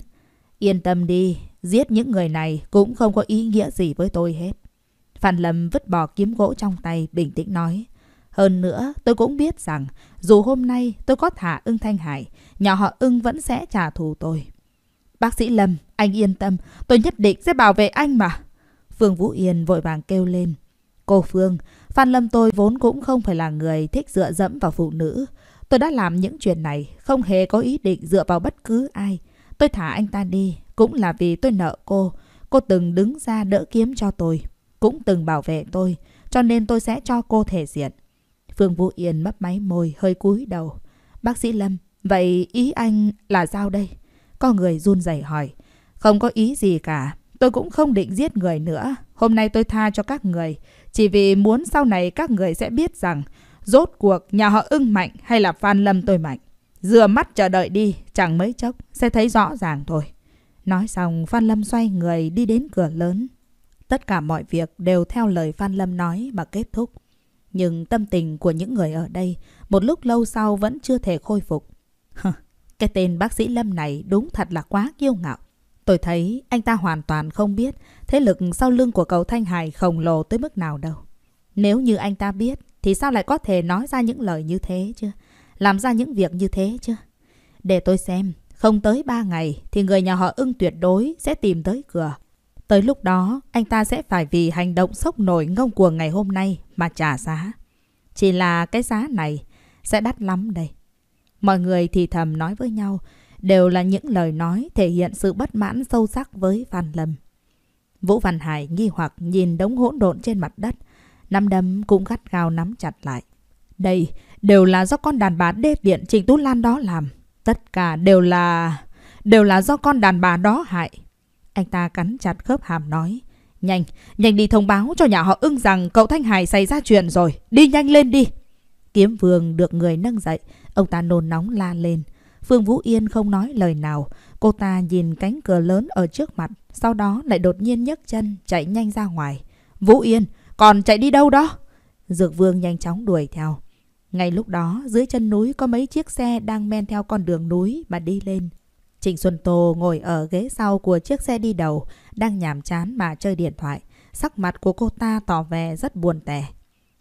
[SPEAKER 1] Yên tâm đi, giết những người này cũng không có ý nghĩa gì với tôi hết. Phan Lâm vứt bỏ kiếm gỗ trong tay, bình tĩnh nói. Hơn nữa, tôi cũng biết rằng, dù hôm nay tôi có thả ưng Thanh Hải, nhỏ họ ưng vẫn sẽ trả thù tôi. Bác sĩ Lâm, anh yên tâm, tôi nhất định sẽ bảo vệ anh mà. Phương Vũ Yên vội vàng kêu lên. Cô Phương, Phan Lâm tôi vốn cũng không phải là người thích dựa dẫm vào phụ nữ. Tôi đã làm những chuyện này, không hề có ý định dựa vào bất cứ ai. Tôi thả anh ta đi, cũng là vì tôi nợ cô. Cô từng đứng ra đỡ kiếm cho tôi, cũng từng bảo vệ tôi, cho nên tôi sẽ cho cô thể diện. Phương Vũ Yên mấp máy môi, hơi cúi đầu. Bác sĩ Lâm, vậy ý anh là sao đây? Có người run rẩy hỏi. Không có ý gì cả. Tôi cũng không định giết người nữa. Hôm nay tôi tha cho các người. Chỉ vì muốn sau này các người sẽ biết rằng rốt cuộc nhà họ ưng mạnh hay là phan lâm tôi mạnh. Dừa mắt chờ đợi đi, chẳng mấy chốc, sẽ thấy rõ ràng thôi. Nói xong, Phan Lâm xoay người đi đến cửa lớn. Tất cả mọi việc đều theo lời Phan Lâm nói mà kết thúc. Nhưng tâm tình của những người ở đây một lúc lâu sau vẫn chưa thể khôi phục. Cái tên bác sĩ Lâm này đúng thật là quá kiêu ngạo. Tôi thấy anh ta hoàn toàn không biết thế lực sau lưng của cậu Thanh Hải khổng lồ tới mức nào đâu. Nếu như anh ta biết thì sao lại có thể nói ra những lời như thế chứ? Làm ra những việc như thế chứ? Để tôi xem, không tới ba ngày thì người nhà họ ưng tuyệt đối sẽ tìm tới cửa. Tới lúc đó, anh ta sẽ phải vì hành động sốc nổi ngông cuồng ngày hôm nay mà trả giá. Chỉ là cái giá này sẽ đắt lắm đây. Mọi người thì thầm nói với nhau, đều là những lời nói thể hiện sự bất mãn sâu sắc với Phan Lâm. Vũ Văn Hải nghi hoặc nhìn đống hỗn độn trên mặt đất, nắm đấm cũng gắt gao nắm chặt lại. Đây đều là do con đàn bà đê tiện Trịnh Tú Lan đó làm. Tất cả đều là... đều là do con đàn bà đó hại. Anh ta cắn chặt khớp hàm nói. Nhanh, nhanh đi thông báo cho nhà họ ưng rằng cậu Thanh Hải xảy ra chuyện rồi. Đi nhanh lên đi. Kiếm vương được người nâng dậy. Ông ta nôn nóng la lên. Phương Vũ Yên không nói lời nào. Cô ta nhìn cánh cửa lớn ở trước mặt, sau đó lại đột nhiên nhấc chân chạy nhanh ra ngoài. Vũ Yên, còn chạy đi đâu đó? Dược Vương nhanh chóng đuổi theo. Ngay lúc đó, dưới chân núi có mấy chiếc xe đang men theo con đường núi mà đi lên. Trịnh Xuân Tô ngồi ở ghế sau của chiếc xe đi đầu, đang nhàm chán mà chơi điện thoại. Sắc mặt của cô ta tỏ vẻ rất buồn tẻ.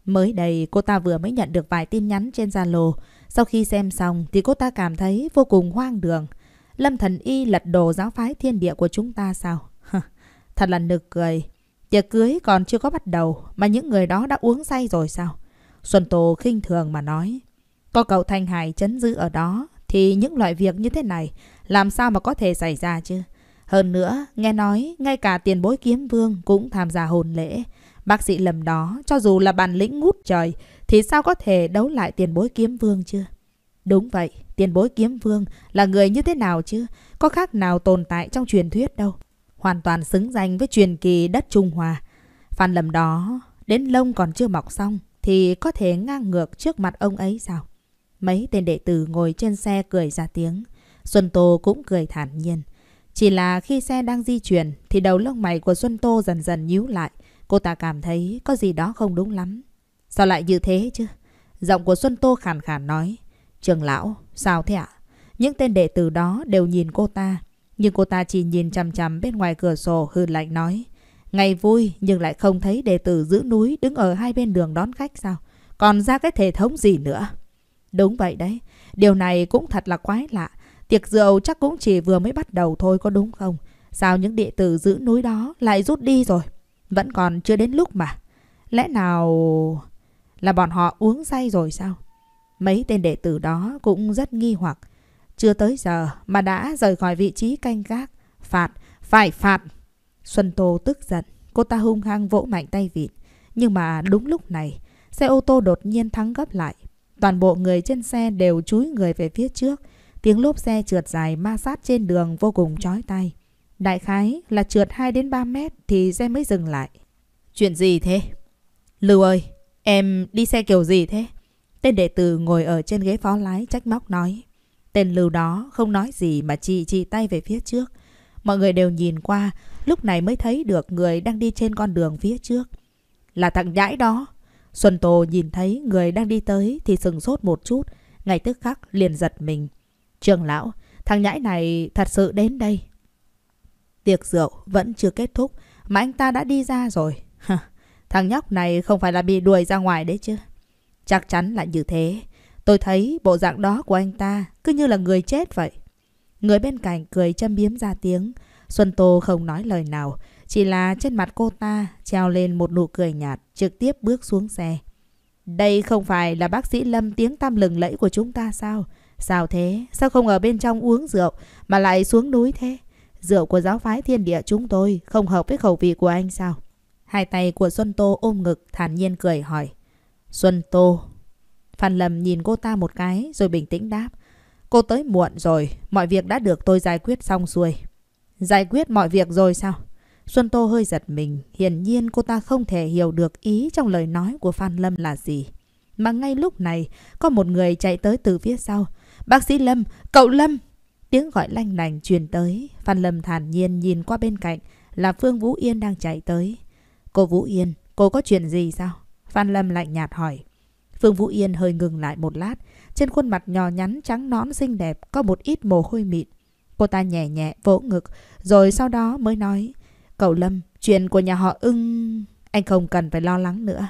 [SPEAKER 1] Mới đây cô ta vừa mới nhận được vài tin nhắn trên Zalo. Sau khi xem xong thì cô ta cảm thấy vô cùng hoang đường. Lâm Thần Y lật đổ giáo phái thiên địa của chúng ta sao? Thật là nực cười. Tiệc cưới còn chưa có bắt đầu mà những người đó đã uống say rồi sao? Xuân Tô khinh thường mà nói. Có cậu Thanh Hải chấn giữ ở đó thì những loại việc như thế này làm sao mà có thể xảy ra chứ? Hơn nữa, nghe nói ngay cả tiền bối kiếm vương cũng tham gia hồn lễ. Bác sĩ lầm đó, cho dù là bản lĩnh ngút trời, thì sao có thể đấu lại tiền bối kiếm vương chưa? Đúng vậy, tiền bối kiếm vương là người như thế nào chứ? Có khác nào tồn tại trong truyền thuyết đâu. Hoàn toàn xứng danh với truyền kỳ đất Trung Hoa. Phan lầm đó, đến lông còn chưa mọc xong, thì có thể ngang ngược trước mặt ông ấy sao? Mấy tên đệ tử ngồi trên xe cười ra tiếng. Xuân Tô cũng cười thản nhiên. Chỉ là khi xe đang di chuyển thì đầu lông mày của Xuân Tô dần dần nhíu lại. Cô ta cảm thấy có gì đó không đúng lắm. Sao lại như thế chứ? Giọng của Xuân Tô khàn khàn nói. Trường lão, sao thế ạ? Những tên đệ tử đó đều nhìn cô ta. Nhưng cô ta chỉ nhìn chằm chằm bên ngoài cửa sổ hư lạnh nói. Ngày vui nhưng lại không thấy đệ tử giữ núi đứng ở hai bên đường đón khách sao? Còn ra cái thể thống gì nữa? Đúng vậy đấy. Điều này cũng thật là quái lạ. Tiệc rượu chắc cũng chỉ vừa mới bắt đầu thôi có đúng không? Sao những đệ tử giữ núi đó lại rút đi rồi? Vẫn còn chưa đến lúc mà. Lẽ nào là bọn họ uống say rồi sao? Mấy tên đệ tử đó cũng rất nghi hoặc. Chưa tới giờ mà đã rời khỏi vị trí canh gác. Phạt, phải phạt. Xuân Tô tức giận. Cô ta hung hăng vỗ mạnh tay vịt. Nhưng mà đúng lúc này, xe ô tô đột nhiên thắng gấp lại. Toàn bộ người trên xe đều chúi người về phía trước. Tiếng lốp xe trượt dài ma sát trên đường vô cùng chói tai. Đại khái là trượt 2 đến 3 mét thì xe mới dừng lại. Chuyện gì thế? Lưu ơi, em đi xe kiểu gì thế? Tên đệ tử ngồi ở trên ghế phó lái trách móc nói. Tên Lưu đó không nói gì mà chỉ chỉ tay về phía trước. Mọi người đều nhìn qua, lúc này mới thấy được người đang đi trên con đường phía trước. Là thằng nhãi đó. Xuân Tô nhìn thấy người đang đi tới thì sừng sốt một chút, ngay tức khắc liền giật mình. Trường lão, thằng nhãi này thật sự đến đây. Tiệc rượu vẫn chưa kết thúc mà anh ta đã đi ra rồi. Thằng nhóc này không phải là bị đuổi ra ngoài đấy chứ. Chắc chắn là như thế. Tôi thấy bộ dạng đó của anh ta cứ như là người chết vậy. Người bên cạnh cười châm biếm ra tiếng. Xuân Tô không nói lời nào. Chỉ là trên mặt cô ta treo lên một nụ cười nhạt trực tiếp bước xuống xe. Đây không phải là bác sĩ Lâm tiếng tam lừng lẫy của chúng ta sao? Sao thế? Sao không ở bên trong uống rượu mà lại xuống núi thế? Rượu của giáo phái thiên địa chúng tôi không hợp với khẩu vị của anh sao? Hai tay của Xuân Tô ôm ngực thản nhiên cười hỏi. Xuân Tô. Phan Lâm nhìn cô ta một cái rồi bình tĩnh đáp. Cô tới muộn rồi, mọi việc đã được tôi giải quyết xong xuôi. Giải quyết mọi việc rồi sao? Xuân Tô hơi giật mình, hiển nhiên cô ta không thể hiểu được ý trong lời nói của Phan Lâm là gì. Mà ngay lúc này, có một người chạy tới từ phía sau. Bác sĩ Lâm, cậu Lâm, Tiếng gọi lanh lành truyền tới, Phan Lâm thản nhiên nhìn qua bên cạnh là Phương Vũ Yên đang chạy tới. Cô Vũ Yên, cô có chuyện gì sao? Phan Lâm lạnh nhạt hỏi. Phương Vũ Yên hơi ngừng lại một lát, trên khuôn mặt nhỏ nhắn trắng nõn xinh đẹp có một ít mồ hôi mịn. Cô ta nhẹ nhẹ vỗ ngực, rồi sau đó mới nói, Cậu Lâm, chuyện của nhà họ ưng... Anh không cần phải lo lắng nữa.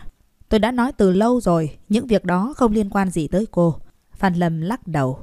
[SPEAKER 1] Tôi đã nói từ lâu rồi, những việc đó không liên quan gì tới cô. Phan Lâm lắc đầu.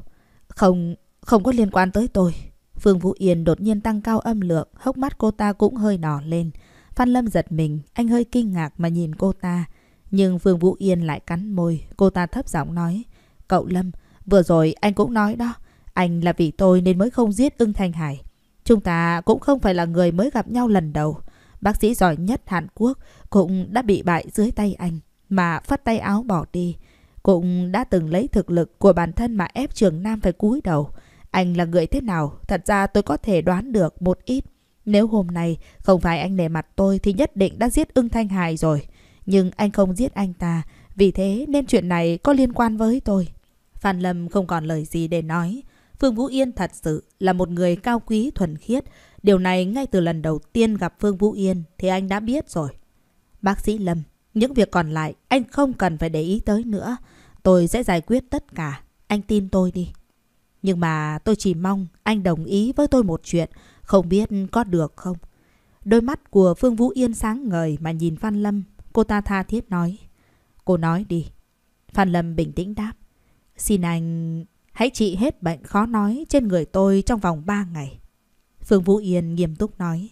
[SPEAKER 1] Không, không có liên quan tới tôi. Phương Vũ Yên đột nhiên tăng cao âm lượng, hốc mắt cô ta cũng hơi đỏ lên. Phan Lâm giật mình, anh hơi kinh ngạc mà nhìn cô ta. Nhưng Phương Vũ Yên lại cắn môi, cô ta thấp giọng nói. Cậu Lâm, vừa rồi anh cũng nói đó. Anh là vì tôi nên mới không giết ưng Thanh Hải. Chúng ta cũng không phải là người mới gặp nhau lần đầu. Bác sĩ giỏi nhất Hàn Quốc cũng đã bị bại dưới tay anh, mà phất tay áo bỏ đi. Cũng đã từng lấy thực lực của bản thân mà ép trường Nam phải cúi đầu. Anh là người thế nào, thật ra tôi có thể đoán được một ít. Nếu hôm nay không phải anh nể mặt tôi thì nhất định đã giết ưng Thanh Hải rồi. Nhưng anh không giết anh ta, vì thế nên chuyện này có liên quan với tôi. Phan Lâm không còn lời gì để nói. Phương Vũ Yên thật sự là một người cao quý thuần khiết. Điều này ngay từ lần đầu tiên gặp Phương Vũ Yên thì anh đã biết rồi. Bác sĩ Lâm, những việc còn lại anh không cần phải để ý tới nữa. Tôi sẽ giải quyết tất cả. Anh tin tôi đi. Nhưng mà tôi chỉ mong anh đồng ý với tôi một chuyện, không biết có được không? Đôi mắt của Phương Vũ Yên sáng ngời mà nhìn Phan Lâm, cô ta tha thiết nói. Cô nói đi. Phan Lâm bình tĩnh đáp. Xin anh hãy trị hết bệnh khó nói trên người tôi trong vòng 3 ngày. Phương Vũ Yên nghiêm túc nói.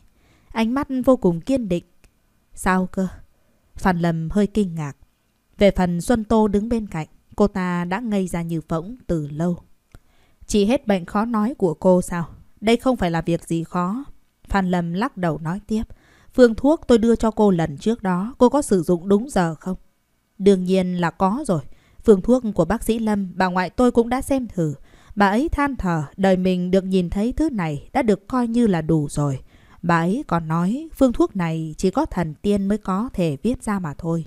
[SPEAKER 1] Ánh mắt vô cùng kiên định. Sao cơ? Phan Lâm hơi kinh ngạc. Về phần Xuân Tô đứng bên cạnh, cô ta đã ngây ra như phỗng từ lâu. Chỉ hết bệnh khó nói của cô sao? Đây không phải là việc gì khó. Phan Lâm lắc đầu nói tiếp. Phương thuốc tôi đưa cho cô lần trước đó, cô có sử dụng đúng giờ không? Đương nhiên là có rồi. Phương thuốc của bác sĩ Lâm, bà ngoại tôi cũng đã xem thử. Bà ấy than thở, đời mình được nhìn thấy thứ này đã được coi như là đủ rồi. Bà ấy còn nói phương thuốc này chỉ có thần tiên mới có thể viết ra mà thôi.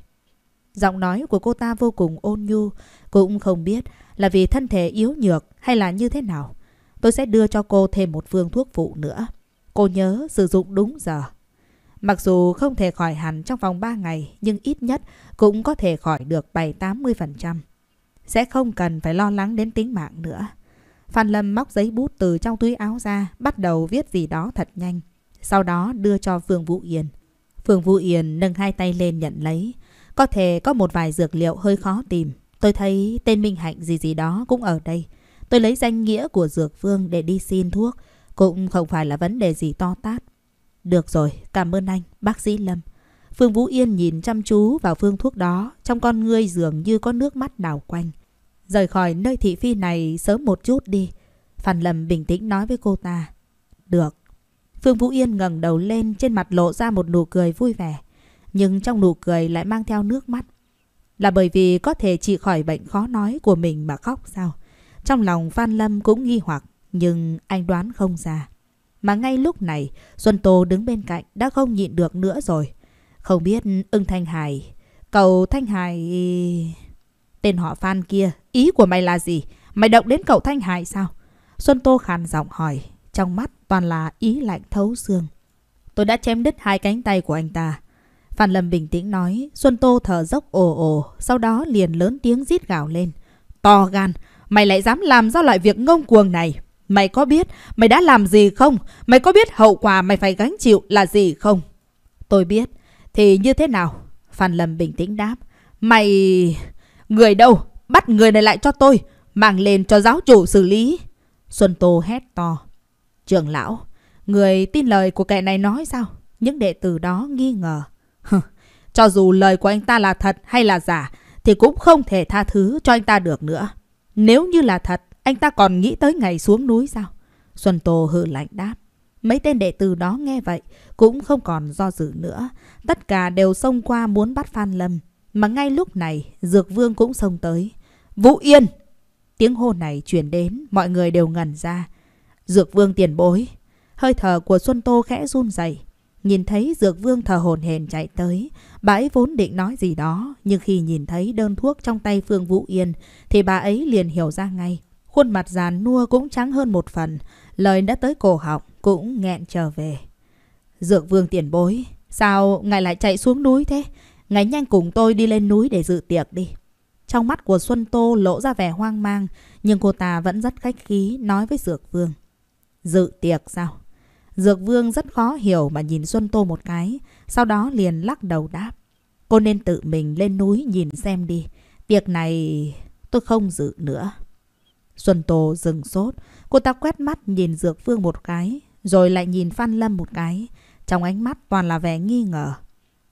[SPEAKER 1] Giọng nói của cô ta vô cùng ôn nhu, cũng không biết là vì thân thể yếu nhược hay là như thế nào. Tôi sẽ đưa cho cô thêm một phương thuốc phụ nữa. Cô nhớ sử dụng đúng giờ. Mặc dù không thể khỏi hẳn trong vòng 3 ngày, nhưng ít nhất cũng có thể khỏi được 7-80%. Sẽ không cần phải lo lắng đến tính mạng nữa. Phan Lâm móc giấy bút từ trong túi áo ra, bắt đầu viết gì đó thật nhanh. Sau đó đưa cho Phương Vũ Yên. Phương Vũ Yên nâng hai tay lên nhận lấy. Có thể có một vài dược liệu hơi khó tìm, Tôi thấy tên Minh Hạnh gì gì đó cũng ở đây. Tôi lấy danh nghĩa của Dược Vương để đi xin thuốc. Cũng không phải là vấn đề gì to tát. Được rồi, cảm ơn anh, bác sĩ Lâm. Phương Vũ Yên nhìn chăm chú vào phương thuốc đó, trong con ngươi dường như có nước mắt đảo quanh. Rời khỏi nơi thị phi này sớm một chút đi. Phan Lâm bình tĩnh nói với cô ta. Được. Phương Vũ Yên ngẩng đầu lên trên mặt lộ ra một nụ cười vui vẻ. Nhưng trong nụ cười lại mang theo nước mắt. Là bởi vì có thể trị khỏi bệnh khó nói của mình mà khóc sao? Trong lòng Phan Lâm cũng nghi hoặc, nhưng anh đoán không ra. Mà ngay lúc này, Xuân Tô đứng bên cạnh đã không nhịn được nữa rồi. Không biết ưng Thanh Hải... Cậu Thanh Hải... Tên họ Phan kia, ý của mày là gì? Mày động đến cậu Thanh Hải sao? Xuân Tô khàn giọng hỏi, trong mắt toàn là ý lạnh thấu xương. Tôi đã chém đứt hai cánh tay của anh ta. Phan Lâm bình tĩnh nói, Xuân Tô thở dốc ồ ồ, sau đó liền lớn tiếng rít gào lên. To gan, mày lại dám làm ra loại việc ngông cuồng này. Mày có biết mày đã làm gì không? Mày có biết hậu quả mày phải gánh chịu là gì không? Tôi biết. Thì như thế nào? Phan Lâm bình tĩnh đáp. Mày... Người đâu? Bắt người này lại cho tôi. Mang lên cho giáo chủ xử lý. Xuân Tô hét to. Trường lão, người tin lời của kẻ này nói sao? Những đệ tử đó nghi ngờ cho dù lời của anh ta là thật hay là giả, thì cũng không thể tha thứ cho anh ta được nữa. Nếu như là thật, anh ta còn nghĩ tới ngày xuống núi sao? Xuân Tô hừ lạnh đáp. Mấy tên đệ tử đó nghe vậy, cũng không còn do dự nữa. Tất cả đều xông qua muốn bắt Phan Lâm. Mà ngay lúc này, Dược Vương cũng xông tới. Vũ Yên! Tiếng hô này truyền đến, mọi người đều ngẩn ra. Dược Vương tiền bối. Hơi thở của Xuân Tô khẽ run rẩy Nhìn thấy Dược Vương thở hồn hển chạy tới, bà ấy vốn định nói gì đó, nhưng khi nhìn thấy đơn thuốc trong tay Phương Vũ Yên thì bà ấy liền hiểu ra ngay. Khuôn mặt giàn nua cũng trắng hơn một phần, lời đã tới cổ họng cũng nghẹn trở về. Dược Vương tiền bối, sao ngài lại chạy xuống núi thế? Ngài nhanh cùng tôi đi lên núi để dự tiệc đi. Trong mắt của Xuân Tô lộ ra vẻ hoang mang, nhưng cô ta vẫn rất khách khí nói với Dược Vương. Dự tiệc sao? Dược Vương rất khó hiểu mà nhìn Xuân Tô một cái, sau đó liền lắc đầu đáp. Cô nên tự mình lên núi nhìn xem đi. Tiệc này tôi không dự nữa. Xuân Tô dừng sốt. Cô ta quét mắt nhìn Dược Vương một cái, rồi lại nhìn Phan Lâm một cái. Trong ánh mắt toàn là vẻ nghi ngờ.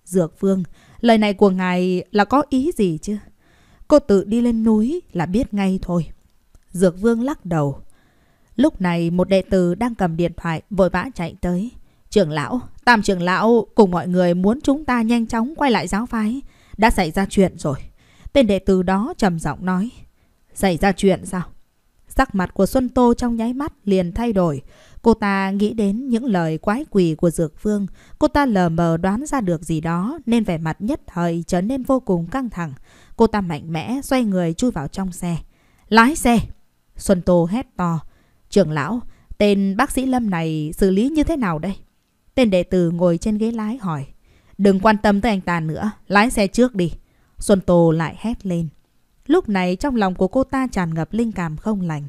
[SPEAKER 1] Dược Vương, lời này của ngài là có ý gì chứ? Cô tự đi lên núi là biết ngay thôi. Dược Vương lắc đầu. Lúc này một đệ tử đang cầm điện thoại vội vã chạy tới. Trưởng lão, tam trưởng lão cùng mọi người muốn chúng ta nhanh chóng quay lại giáo phái. Đã xảy ra chuyện rồi. Tên đệ tử đó trầm giọng nói. Xảy ra chuyện sao? Sắc mặt của Xuân Tô trong nháy mắt liền thay đổi. Cô ta nghĩ đến những lời quái quỷ của Dược Vương. Cô ta lờ mờ đoán ra được gì đó nên vẻ mặt nhất thời trở nên vô cùng căng thẳng. Cô ta mạnh mẽ xoay người chui vào trong xe. Lái xe! Xuân Tô hét to. Trưởng lão, tên bác sĩ Lâm này xử lý như thế nào đây? Tên đệ tử ngồi trên ghế lái hỏi. Đừng quan tâm tới anh ta nữa, lái xe trước đi. Xuân Tô lại hét lên. Lúc này trong lòng của cô ta tràn ngập linh cảm không lành.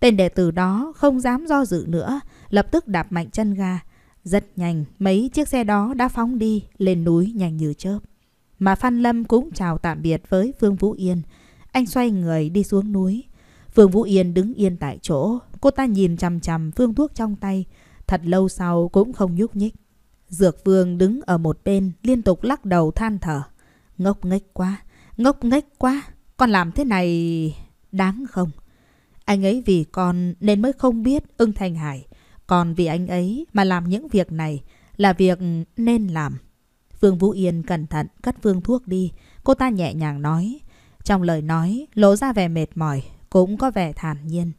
[SPEAKER 1] Tên đệ tử đó không dám do dự nữa, lập tức đạp mạnh chân ga. Rất nhanh, mấy chiếc xe đó đã phóng đi, lên núi nhanh như chớp. Mà Phan Lâm cũng chào tạm biệt với Phương Vũ Yên. Anh xoay người đi xuống núi. Phương Vũ Yên đứng yên tại chỗ, cô ta nhìn chằm chằm phương thuốc trong tay, thật lâu sau cũng không nhúc nhích. Dược Vương đứng ở một bên, liên tục lắc đầu than thở. Ngốc nghếch quá, ngốc nghếch quá, con làm thế này đáng không? Anh ấy vì con nên mới không biết ưng Thanh Hải. Còn vì anh ấy mà làm những việc này là việc nên làm. Phương Vũ Yên cẩn thận cắt phương thuốc đi. Cô ta nhẹ nhàng nói. Trong lời nói, lộ ra vẻ mệt mỏi cũng có vẻ thản nhiên.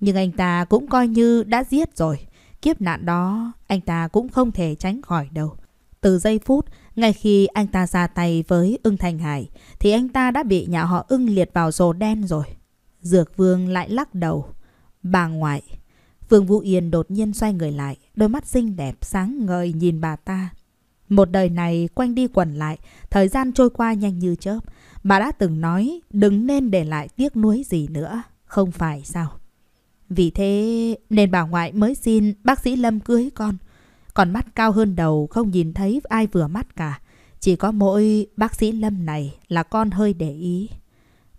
[SPEAKER 1] Nhưng anh ta cũng coi như đã giết rồi. Kiếp nạn đó anh ta cũng không thể tránh khỏi đâu. Từ giây phút, ngay khi anh ta ra tay với ưng Thành Hải, thì anh ta đã bị nhà họ ưng liệt vào rồ đen rồi. Dược vương lại lắc đầu. Bà ngoại. Vương Vũ Yên đột nhiên xoay người lại, đôi mắt xinh đẹp sáng ngời nhìn bà ta một đời này quanh đi quẩn lại, thời gian trôi qua nhanh như chớp. Bà đã từng nói đừng nên để lại tiếc nuối gì nữa, không phải sao? Vì thế nên bà ngoại mới xin bác sĩ Lâm cưới con. Còn mắt cao hơn đầu không nhìn thấy ai vừa mắt cả. Chỉ có mỗi bác sĩ Lâm này là con hơi để ý.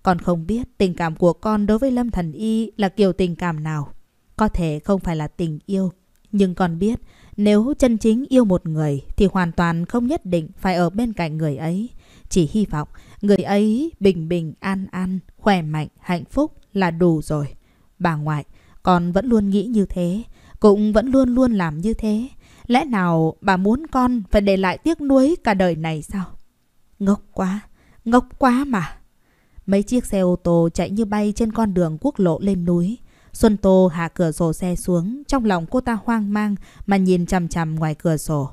[SPEAKER 1] Con không biết tình cảm của con đối với Lâm Thần Y là kiểu tình cảm nào. Có thể không phải là tình yêu. Nhưng con biết nếu chân chính yêu một người thì hoàn toàn không nhất định phải ở bên cạnh người ấy. Chỉ hy vọng người ấy bình bình an an, khỏe mạnh, hạnh phúc là đủ rồi. Bà ngoại, con vẫn luôn nghĩ như thế, cũng vẫn luôn luôn làm như thế. Lẽ nào bà muốn con phải để lại tiếc nuối cả đời này sao? Ngốc quá, ngốc quá mà. Mấy chiếc xe ô tô chạy như bay trên con đường quốc lộ lên núi. Xuân Tô hạ cửa sổ xe xuống, trong lòng cô ta hoang mang mà nhìn chằm chằm ngoài cửa sổ.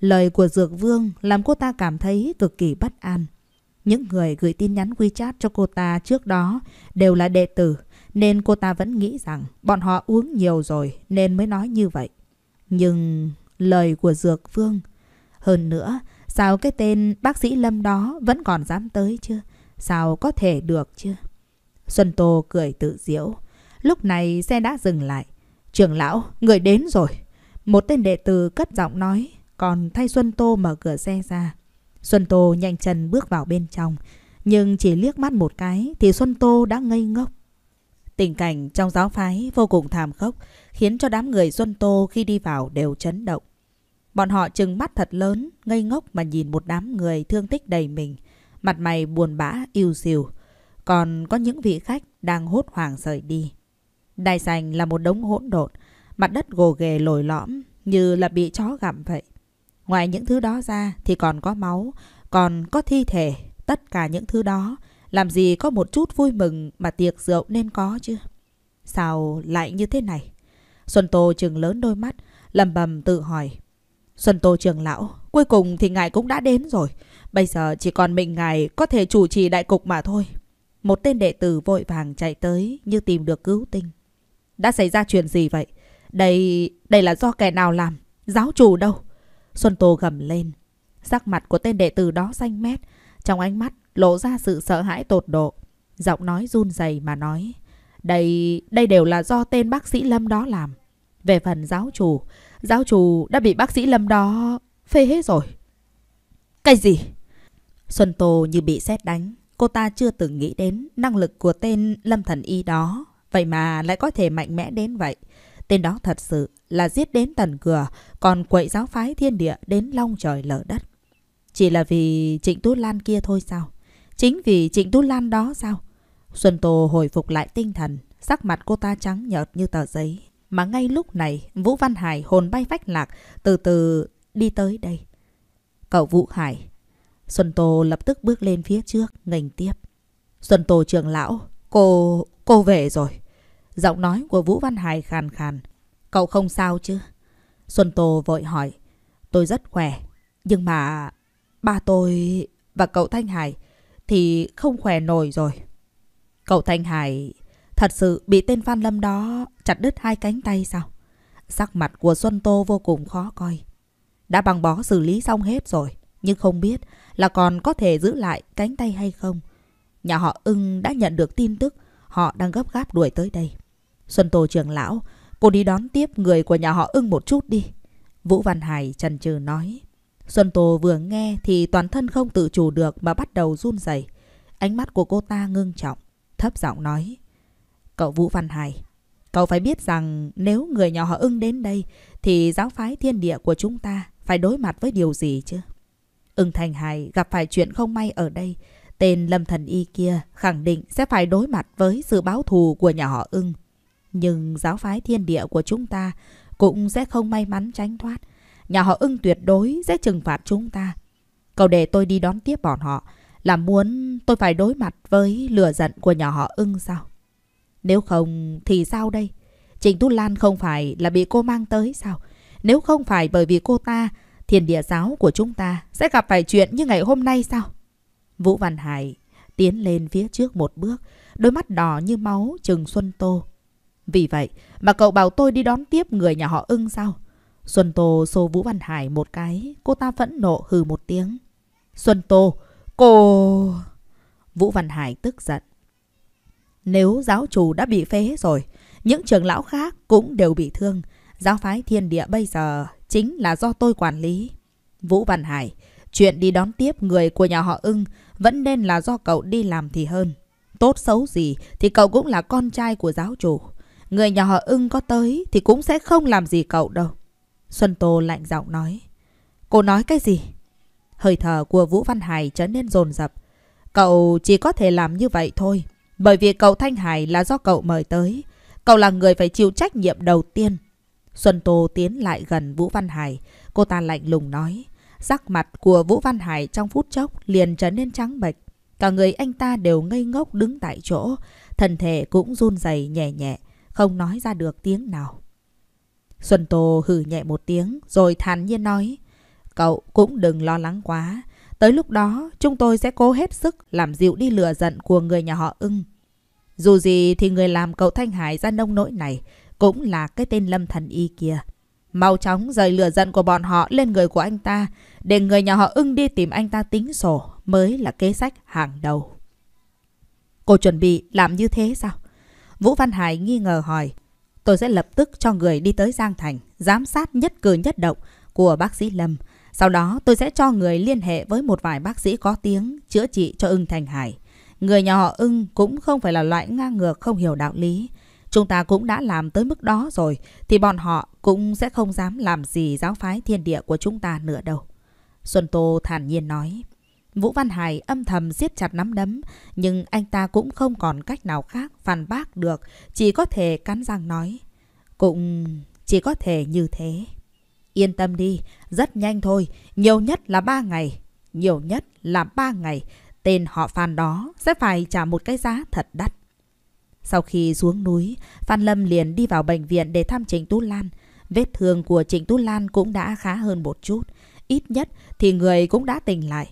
[SPEAKER 1] Lời của Dược Vương làm cô ta cảm thấy cực kỳ bất an. Những người gửi tin nhắn WeChat cho cô ta trước đó đều là đệ tử, nên cô ta vẫn nghĩ rằng bọn họ uống nhiều rồi nên mới nói như vậy. Nhưng lời của Dược Vương... Hơn nữa, sao cái tên bác sĩ Lâm đó vẫn còn dám tới chưa? Sao có thể được chưa? Xuân Tô cười tự diễu. Lúc này xe đã dừng lại. trưởng lão, người đến rồi. Một tên đệ tử cất giọng nói, còn thay Xuân Tô mở cửa xe ra. Xuân Tô nhanh chân bước vào bên trong, nhưng chỉ liếc mắt một cái thì Xuân Tô đã ngây ngốc. Tình cảnh trong giáo phái vô cùng thảm khốc, khiến cho đám người Xuân Tô khi đi vào đều chấn động. Bọn họ trừng mắt thật lớn, ngây ngốc mà nhìn một đám người thương tích đầy mình, mặt mày buồn bã, yêu xìu. Còn có những vị khách đang hốt hoảng rời đi. Đài sành là một đống hỗn độn, mặt đất gồ ghề lồi lõm như là bị chó gặm vậy. Ngoài những thứ đó ra thì còn có máu, còn có thi thể, tất cả những thứ đó. Làm gì có một chút vui mừng mà tiệc rượu nên có chứ? Sao lại như thế này? Xuân Tô trừng lớn đôi mắt, lầm bầm tự hỏi. Xuân Tô trường lão, cuối cùng thì ngài cũng đã đến rồi. Bây giờ chỉ còn mình ngài có thể chủ trì đại cục mà thôi. Một tên đệ tử vội vàng chạy tới như tìm được cứu tinh. Đã xảy ra chuyện gì vậy? Đây... đây là do kẻ nào làm? Giáo chủ đâu? Xuân Tô gầm lên. Sắc mặt của tên đệ tử đó xanh mét. Trong ánh mắt lộ ra sự sợ hãi tột độ. Giọng nói run rẩy mà nói. Đây... đây đều là do tên bác sĩ Lâm đó làm. Về phần giáo chủ, giáo chủ đã bị bác sĩ Lâm đó phê hết rồi. Cái gì? Xuân Tô như bị xét đánh. Cô ta chưa từng nghĩ đến năng lực của tên Lâm Thần Y đó. Vậy mà lại có thể mạnh mẽ đến vậy. Tên đó thật sự là giết đến tận cửa, còn quậy giáo phái thiên địa đến long trời lở đất. Chỉ là vì Trịnh Tú Lan kia thôi sao? Chính vì Trịnh Tú Lan đó sao? Xuân Tô hồi phục lại tinh thần, sắc mặt cô ta trắng nhợt như tờ giấy. Mà ngay lúc này, Vũ Văn Hải hồn bay vách lạc, từ từ đi tới đây. Cậu Vũ Hải. Xuân Tô lập tức bước lên phía trước, ngành tiếp. Xuân Tô trưởng lão, cô... cô về rồi. Giọng nói của Vũ Văn Hải khàn khàn. Cậu không sao chứ? Xuân Tô vội hỏi. Tôi rất khỏe. Nhưng mà ba tôi và cậu Thanh Hải thì không khỏe nổi rồi. Cậu Thanh Hải thật sự bị tên Phan Lâm đó chặt đứt hai cánh tay sao? Sắc mặt của Xuân Tô vô cùng khó coi. Đã bằng bó xử lý xong hết rồi, nhưng không biết là còn có thể giữ lại cánh tay hay không. Nhà họ ưng đã nhận được tin tức, họ đang gấp gáp đuổi tới đây. Xuân Tô trưởng lão, cô đi đón tiếp người của nhà họ ưng một chút đi. Vũ Văn Hải chần chừ nói. Xuân Tô vừa nghe thì toàn thân không tự chủ được mà bắt đầu run rẩy. Ánh mắt của cô ta ngưng trọng, thấp giọng nói. Cậu Vũ Văn Hải, cậu phải biết rằng nếu người nhà họ ưng đến đây thì giáo phái thiên địa của chúng ta phải đối mặt với điều gì chứ? Ưng Thành Hải gặp phải chuyện không may ở đây, tên Lâm Thần Y kia khẳng định sẽ phải đối mặt với sự báo thù của nhà họ ưng nhưng giáo phái thiên địa của chúng ta cũng sẽ không may mắn tránh thoát. Nhà họ ưng tuyệt đối sẽ trừng phạt chúng ta. Cậu để tôi đi đón tiếp bọn họ, là muốn tôi phải đối mặt với lửa giận của nhà họ ưng sao? Nếu không thì sao đây? Trịnh Tú Lan không phải là bị cô mang tới sao? Nếu không phải bởi vì cô ta, thiền địa giáo của chúng ta sẽ gặp phải chuyện như ngày hôm nay sao? Vũ Văn Hải tiến lên phía trước một bước, đôi mắt đỏ như máu trừng Xuân Tô. Vì vậy mà cậu bảo tôi đi đón tiếp người nhà họ ưng sao? Xuân Tô xô Vũ Văn Hải một cái, cô ta phẫn nộ hừ một tiếng. Xuân Tô, cô... Vũ Văn Hải tức giận. Nếu giáo chủ đã bị phế rồi, những trường lão khác cũng đều bị thương. Giáo phái thiên địa bây giờ chính là do tôi quản lý. Vũ Văn Hải, chuyện đi đón tiếp người của nhà họ ưng vẫn nên là do cậu đi làm thì hơn. Tốt xấu gì thì cậu cũng là con trai của giáo chủ. Người nhà họ ưng có tới thì cũng sẽ không làm gì cậu đâu. Xuân Tô lạnh giọng nói. Cô nói cái gì? Hơi thở của Vũ Văn Hải trở nên rồn rập. Cậu chỉ có thể làm như vậy thôi. Bởi vì cậu Thanh Hải là do cậu mời tới. Cậu là người phải chịu trách nhiệm đầu tiên. Xuân Tô tiến lại gần Vũ Văn Hải. Cô ta lạnh lùng nói. Sắc mặt của Vũ Văn Hải trong phút chốc liền trở nên trắng bệch. Cả người anh ta đều ngây ngốc đứng tại chỗ. Thân thể cũng run rẩy nhẹ nhẹ không nói ra được tiếng nào. Xuân Tô hử nhẹ một tiếng rồi thản nhiên nói Cậu cũng đừng lo lắng quá. Tới lúc đó chúng tôi sẽ cố hết sức làm dịu đi lừa giận của người nhà họ ưng. Dù gì thì người làm cậu Thanh Hải ra nông nỗi này cũng là cái tên Lâm Thần Y kia. Mau chóng rời lửa giận của bọn họ lên người của anh ta, để người nhà họ ưng đi tìm anh ta tính sổ mới là kế sách hàng đầu. Cô chuẩn bị làm như thế sao? Vũ Văn Hải nghi ngờ hỏi. Tôi sẽ lập tức cho người đi tới Giang Thành, giám sát nhất cử nhất động của bác sĩ Lâm. Sau đó tôi sẽ cho người liên hệ với một vài bác sĩ có tiếng chữa trị cho ưng Thành Hải. Người nhà họ ưng cũng không phải là loại ngang ngược không hiểu đạo lý. Chúng ta cũng đã làm tới mức đó rồi thì bọn họ cũng sẽ không dám làm gì giáo phái thiên địa của chúng ta nữa đâu. Xuân Tô thản nhiên nói. Vũ Văn Hải âm thầm siết chặt nắm đấm, nhưng anh ta cũng không còn cách nào khác phản bác được, chỉ có thể cắn răng nói. Cũng chỉ có thể như thế. Yên tâm đi, rất nhanh thôi, nhiều nhất là ba ngày. Nhiều nhất là ba ngày, tên họ Phan đó sẽ phải trả một cái giá thật đắt. Sau khi xuống núi, Phan Lâm liền đi vào bệnh viện để thăm Trịnh Tú Lan. Vết thương của Trịnh Tú Lan cũng đã khá hơn một chút. Ít nhất thì người cũng đã tỉnh lại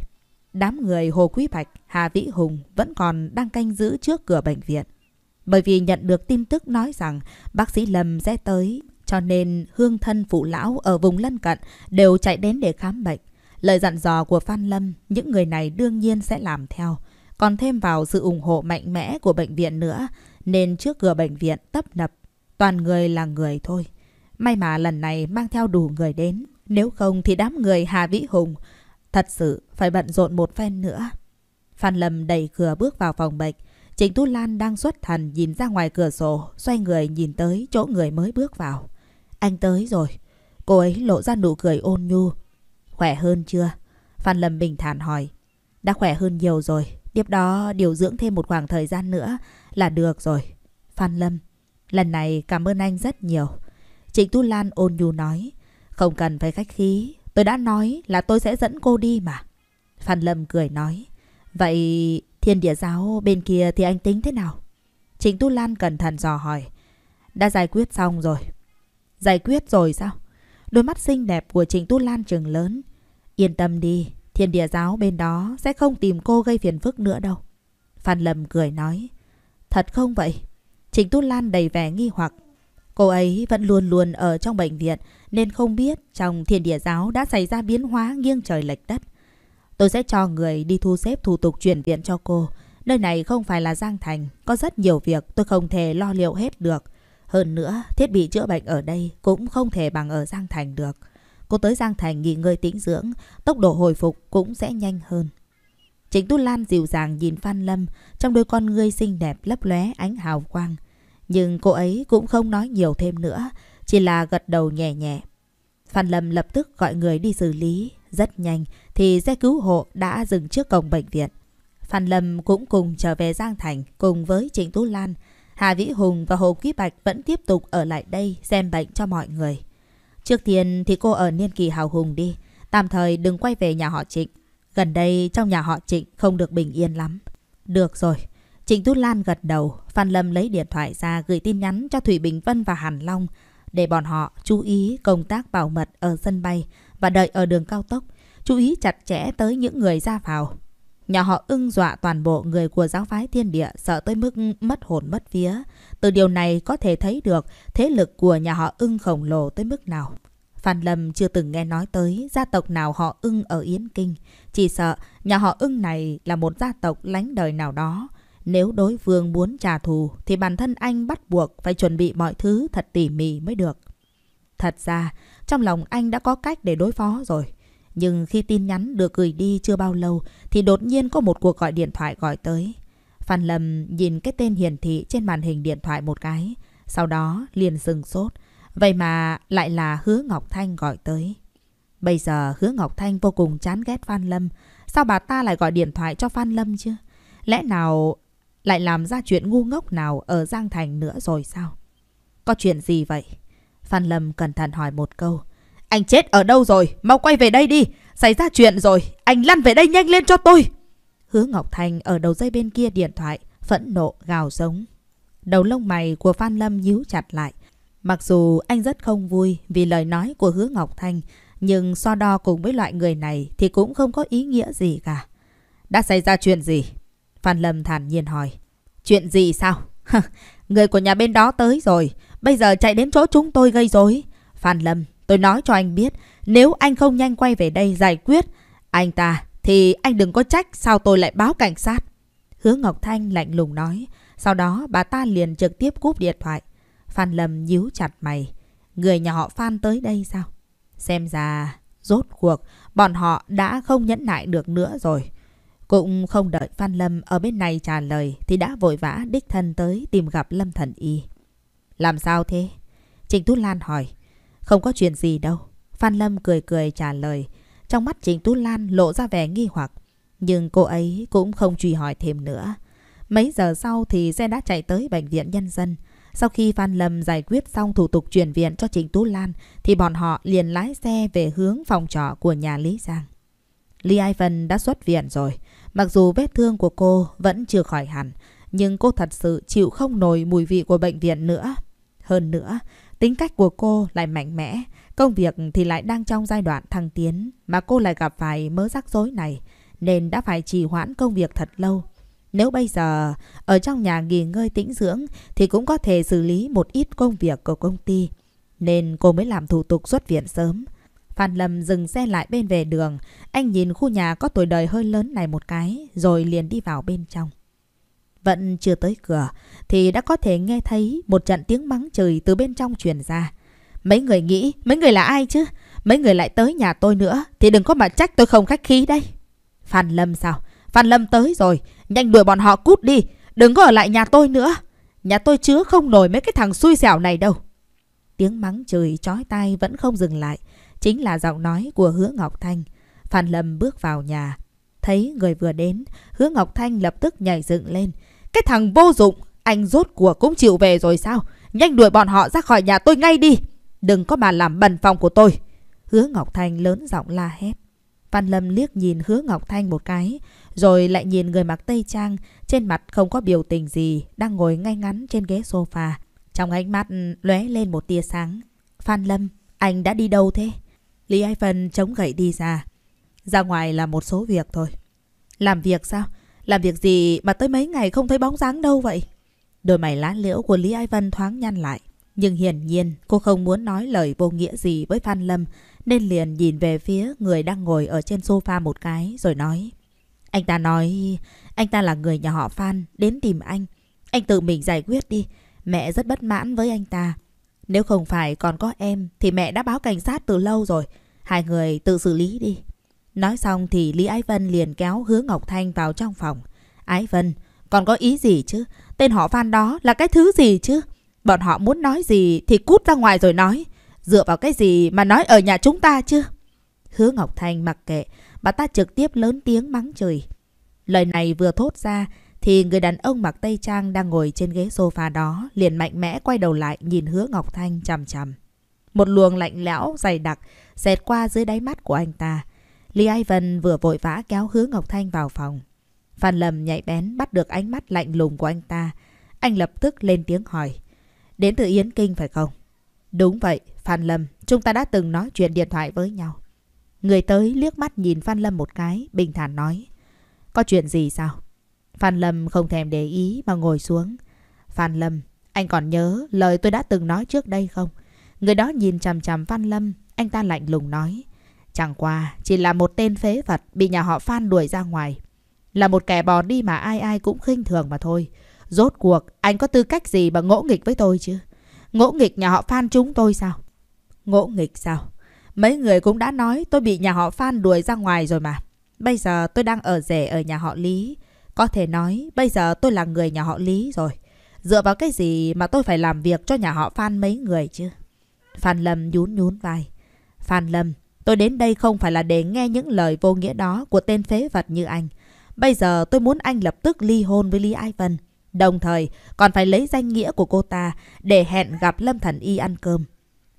[SPEAKER 1] đám người Hồ Quý Bạch, Hà Vĩ Hùng vẫn còn đang canh giữ trước cửa bệnh viện. Bởi vì nhận được tin tức nói rằng bác sĩ Lâm sẽ tới, cho nên hương thân phụ lão ở vùng lân cận đều chạy đến để khám bệnh. Lời dặn dò của Phan Lâm, những người này đương nhiên sẽ làm theo. Còn thêm vào sự ủng hộ mạnh mẽ của bệnh viện nữa, nên trước cửa bệnh viện tấp nập, toàn người là người thôi. May mà lần này mang theo đủ người đến, nếu không thì đám người Hà Vĩ Hùng Thật sự phải bận rộn một phen nữa. Phan Lâm đẩy cửa bước vào phòng bệnh. Trịnh Tú Lan đang xuất thần nhìn ra ngoài cửa sổ, xoay người nhìn tới chỗ người mới bước vào. Anh tới rồi. Cô ấy lộ ra nụ cười ôn nhu. Khỏe hơn chưa? Phan Lâm bình thản hỏi. Đã khỏe hơn nhiều rồi. Tiếp đó điều dưỡng thêm một khoảng thời gian nữa là được rồi. Phan Lâm, lần này cảm ơn anh rất nhiều. Trịnh Tu Lan ôn nhu nói. Không cần phải khách khí, Tôi đã nói là tôi sẽ dẫn cô đi mà. Phan Lâm cười nói. Vậy thiên địa giáo bên kia thì anh tính thế nào? Trình Tu Lan cẩn thận dò hỏi. Đã giải quyết xong rồi. Giải quyết rồi sao? Đôi mắt xinh đẹp của Trình Tu Lan trừng lớn. Yên tâm đi, thiên địa giáo bên đó sẽ không tìm cô gây phiền phức nữa đâu. Phan Lâm cười nói. Thật không vậy? Trình Tu Lan đầy vẻ nghi hoặc. Cô ấy vẫn luôn luôn ở trong bệnh viện nên không biết trong thiên địa giáo đã xảy ra biến hóa nghiêng trời lệch đất. Tôi sẽ cho người đi thu xếp thủ tục chuyển viện cho cô. Nơi này không phải là Giang Thành, có rất nhiều việc tôi không thể lo liệu hết được. Hơn nữa, thiết bị chữa bệnh ở đây cũng không thể bằng ở Giang Thành được. Cô tới Giang Thành nghỉ ngơi tĩnh dưỡng, tốc độ hồi phục cũng sẽ nhanh hơn. chính tu Lan dịu dàng nhìn Phan Lâm, trong đôi con ngươi xinh đẹp lấp lóe ánh hào quang. Nhưng cô ấy cũng không nói nhiều thêm nữa, chỉ là gật đầu nhẹ nhẹ. Phan Lâm lập tức gọi người đi xử lý. Rất nhanh thì xe cứu hộ đã dừng trước cổng bệnh viện. Phan Lâm cũng cùng trở về Giang Thành cùng với Trịnh Tú Lan. Hà Vĩ Hùng và Hồ Quý Bạch vẫn tiếp tục ở lại đây xem bệnh cho mọi người. Trước tiên thì cô ở niên kỳ hào hùng đi, tạm thời đừng quay về nhà họ Trịnh. Gần đây trong nhà họ Trịnh không được bình yên lắm. Được rồi, Trịnh Tú Lan gật đầu, Phan Lâm lấy điện thoại ra gửi tin nhắn cho Thủy Bình Vân và Hàn Long để bọn họ chú ý công tác bảo mật ở sân bay và đợi ở đường cao tốc, chú ý chặt chẽ tới những người ra vào. Nhà họ ưng dọa toàn bộ người của giáo phái thiên địa sợ tới mức mất hồn mất vía. Từ điều này có thể thấy được thế lực của nhà họ ưng khổng lồ tới mức nào. Phan Lâm chưa từng nghe nói tới gia tộc nào họ ưng ở Yến Kinh. Chỉ sợ nhà họ ưng này là một gia tộc lánh đời nào đó nếu đối phương muốn trả thù thì bản thân anh bắt buộc phải chuẩn bị mọi thứ thật tỉ mỉ mới được. Thật ra, trong lòng anh đã có cách để đối phó rồi. Nhưng khi tin nhắn được gửi đi chưa bao lâu thì đột nhiên có một cuộc gọi điện thoại gọi tới. Phan Lâm nhìn cái tên hiển thị trên màn hình điện thoại một cái, sau đó liền dừng sốt. Vậy mà lại là Hứa Ngọc Thanh gọi tới. Bây giờ Hứa Ngọc Thanh vô cùng chán ghét Phan Lâm. Sao bà ta lại gọi điện thoại cho Phan Lâm chứ? Lẽ nào lại làm ra chuyện ngu ngốc nào ở Giang Thành nữa rồi sao? Có chuyện gì vậy? Phan Lâm cẩn thận hỏi một câu. Anh chết ở đâu rồi? Mau quay về đây đi! Xảy ra chuyện rồi! Anh lăn về đây nhanh lên cho tôi! Hứa Ngọc Thành ở đầu dây bên kia điện thoại, phẫn nộ, gào giống. Đầu lông mày của Phan Lâm nhíu chặt lại. Mặc dù anh rất không vui vì lời nói của Hứa Ngọc Thành, nhưng so đo cùng với loại người này thì cũng không có ý nghĩa gì cả. Đã xảy ra chuyện gì? Phan Lâm thản nhiên hỏi. Chuyện gì sao? [laughs] Người của nhà bên đó tới rồi. Bây giờ chạy đến chỗ chúng tôi gây rối. Phan Lâm, tôi nói cho anh biết. Nếu anh không nhanh quay về đây giải quyết anh ta thì anh đừng có trách sao tôi lại báo cảnh sát. Hứa Ngọc Thanh lạnh lùng nói. Sau đó bà ta liền trực tiếp cúp điện thoại. Phan Lâm nhíu chặt mày. Người nhà họ Phan tới đây sao? Xem ra rốt cuộc bọn họ đã không nhẫn nại được nữa rồi. Cũng không đợi Phan Lâm ở bên này trả lời thì đã vội vã đích thân tới tìm gặp Lâm Thần Y. Làm sao thế? Trịnh Tú Lan hỏi. Không có chuyện gì đâu. Phan Lâm cười cười trả lời. Trong mắt Trịnh Tú Lan lộ ra vẻ nghi hoặc. Nhưng cô ấy cũng không truy hỏi thêm nữa. Mấy giờ sau thì xe đã chạy tới Bệnh viện Nhân dân. Sau khi Phan Lâm giải quyết xong thủ tục chuyển viện cho Trịnh Tú Lan thì bọn họ liền lái xe về hướng phòng trọ của nhà Lý Giang. Lý ai Ivan đã xuất viện rồi. Mặc dù vết thương của cô vẫn chưa khỏi hẳn, nhưng cô thật sự chịu không nổi mùi vị của bệnh viện nữa. Hơn nữa, tính cách của cô lại mạnh mẽ, công việc thì lại đang trong giai đoạn thăng tiến mà cô lại gặp phải mớ rắc rối này, nên đã phải trì hoãn công việc thật lâu. Nếu bây giờ ở trong nhà nghỉ ngơi tĩnh dưỡng thì cũng có thể xử lý một ít công việc của công ty, nên cô mới làm thủ tục xuất viện sớm. Phan Lâm dừng xe lại bên về đường. Anh nhìn khu nhà có tuổi đời hơi lớn này một cái, rồi liền đi vào bên trong. Vẫn chưa tới cửa, thì đã có thể nghe thấy một trận tiếng mắng trời từ bên trong truyền ra. Mấy người nghĩ, mấy người là ai chứ? Mấy người lại tới nhà tôi nữa, thì đừng có mà trách tôi không khách khí đây. Phan Lâm sao? Phan Lâm tới rồi, nhanh đuổi bọn họ cút đi, đừng có ở lại nhà tôi nữa. Nhà tôi chứa không nổi mấy cái thằng xui xẻo này đâu. Tiếng mắng trời chói tai vẫn không dừng lại chính là giọng nói của Hứa Ngọc Thanh. Phan Lâm bước vào nhà, thấy người vừa đến, Hứa Ngọc Thanh lập tức nhảy dựng lên. Cái thằng vô dụng, anh rốt cuộc cũng chịu về rồi sao? Nhanh đuổi bọn họ ra khỏi nhà tôi ngay đi. Đừng có mà làm bẩn phòng của tôi. Hứa Ngọc Thanh lớn giọng la hét. Phan Lâm liếc nhìn Hứa Ngọc Thanh một cái, rồi lại nhìn người mặc tây trang, trên mặt không có biểu tình gì, đang ngồi ngay ngắn trên ghế sofa. Trong ánh mắt lóe lên một tia sáng. Phan Lâm, anh đã đi đâu thế? Lý Ái Phân chống gậy đi ra. Ra ngoài là một số việc thôi. Làm việc sao? Làm việc gì mà tới mấy ngày không thấy bóng dáng đâu vậy? Đôi mày lá liễu của Lý Ái Vân thoáng nhăn lại. Nhưng hiển nhiên cô không muốn nói lời vô nghĩa gì với Phan Lâm nên liền nhìn về phía người đang ngồi ở trên sofa một cái rồi nói. Anh ta nói anh ta là người nhà họ Phan đến tìm anh. Anh tự mình giải quyết đi. Mẹ rất bất mãn với anh ta. Nếu không phải còn có em thì mẹ đã báo cảnh sát từ lâu rồi. Hai người tự xử lý đi. Nói xong thì Lý Ái Vân liền kéo Hứa Ngọc Thanh vào trong phòng. Ái Vân, còn có ý gì chứ? Tên họ Phan đó là cái thứ gì chứ? Bọn họ muốn nói gì thì cút ra ngoài rồi nói. Dựa vào cái gì mà nói ở nhà chúng ta chứ? Hứa Ngọc Thanh mặc kệ, bà ta trực tiếp lớn tiếng mắng trời. Lời này vừa thốt ra thì người đàn ông mặc tây trang đang ngồi trên ghế sofa đó liền mạnh mẽ quay đầu lại nhìn Hứa Ngọc Thanh chằm chằm. Một luồng lạnh lẽo dày đặc dẹt qua dưới đáy mắt của anh ta. Lý Ivan vừa vội vã kéo Hứa Ngọc Thanh vào phòng. Phan Lâm nhạy bén bắt được ánh mắt lạnh lùng của anh ta. Anh lập tức lên tiếng hỏi. Đến từ Yến Kinh phải không? Đúng vậy, Phan Lâm. Chúng ta đã từng nói chuyện điện thoại với nhau. Người tới liếc mắt nhìn Phan Lâm một cái, bình thản nói. Có chuyện gì sao? Phan Lâm không thèm để ý mà ngồi xuống. Phan Lâm, anh còn nhớ lời tôi đã từng nói trước đây không? Người đó nhìn chằm chằm Văn Lâm, anh ta lạnh lùng nói. Chẳng qua, chỉ là một tên phế vật bị nhà họ Phan đuổi ra ngoài. Là một kẻ bò đi mà ai ai cũng khinh thường mà thôi. Rốt cuộc, anh có tư cách gì mà ngỗ nghịch với tôi chứ? Ngỗ nghịch nhà họ Phan chúng tôi sao? Ngỗ nghịch sao? Mấy người cũng đã nói tôi bị nhà họ Phan đuổi ra ngoài rồi mà. Bây giờ tôi đang ở rể ở nhà họ Lý. Có thể nói bây giờ tôi là người nhà họ Lý rồi. Dựa vào cái gì mà tôi phải làm việc cho nhà họ Phan mấy người chứ? Phan Lâm nhún nhún vai. Phan Lâm, tôi đến đây không phải là để nghe những lời vô nghĩa đó của tên phế vật như anh. Bây giờ tôi muốn anh lập tức ly hôn với Lý Ai Vân. Đồng thời còn phải lấy danh nghĩa của cô ta để hẹn gặp Lâm Thần Y ăn cơm.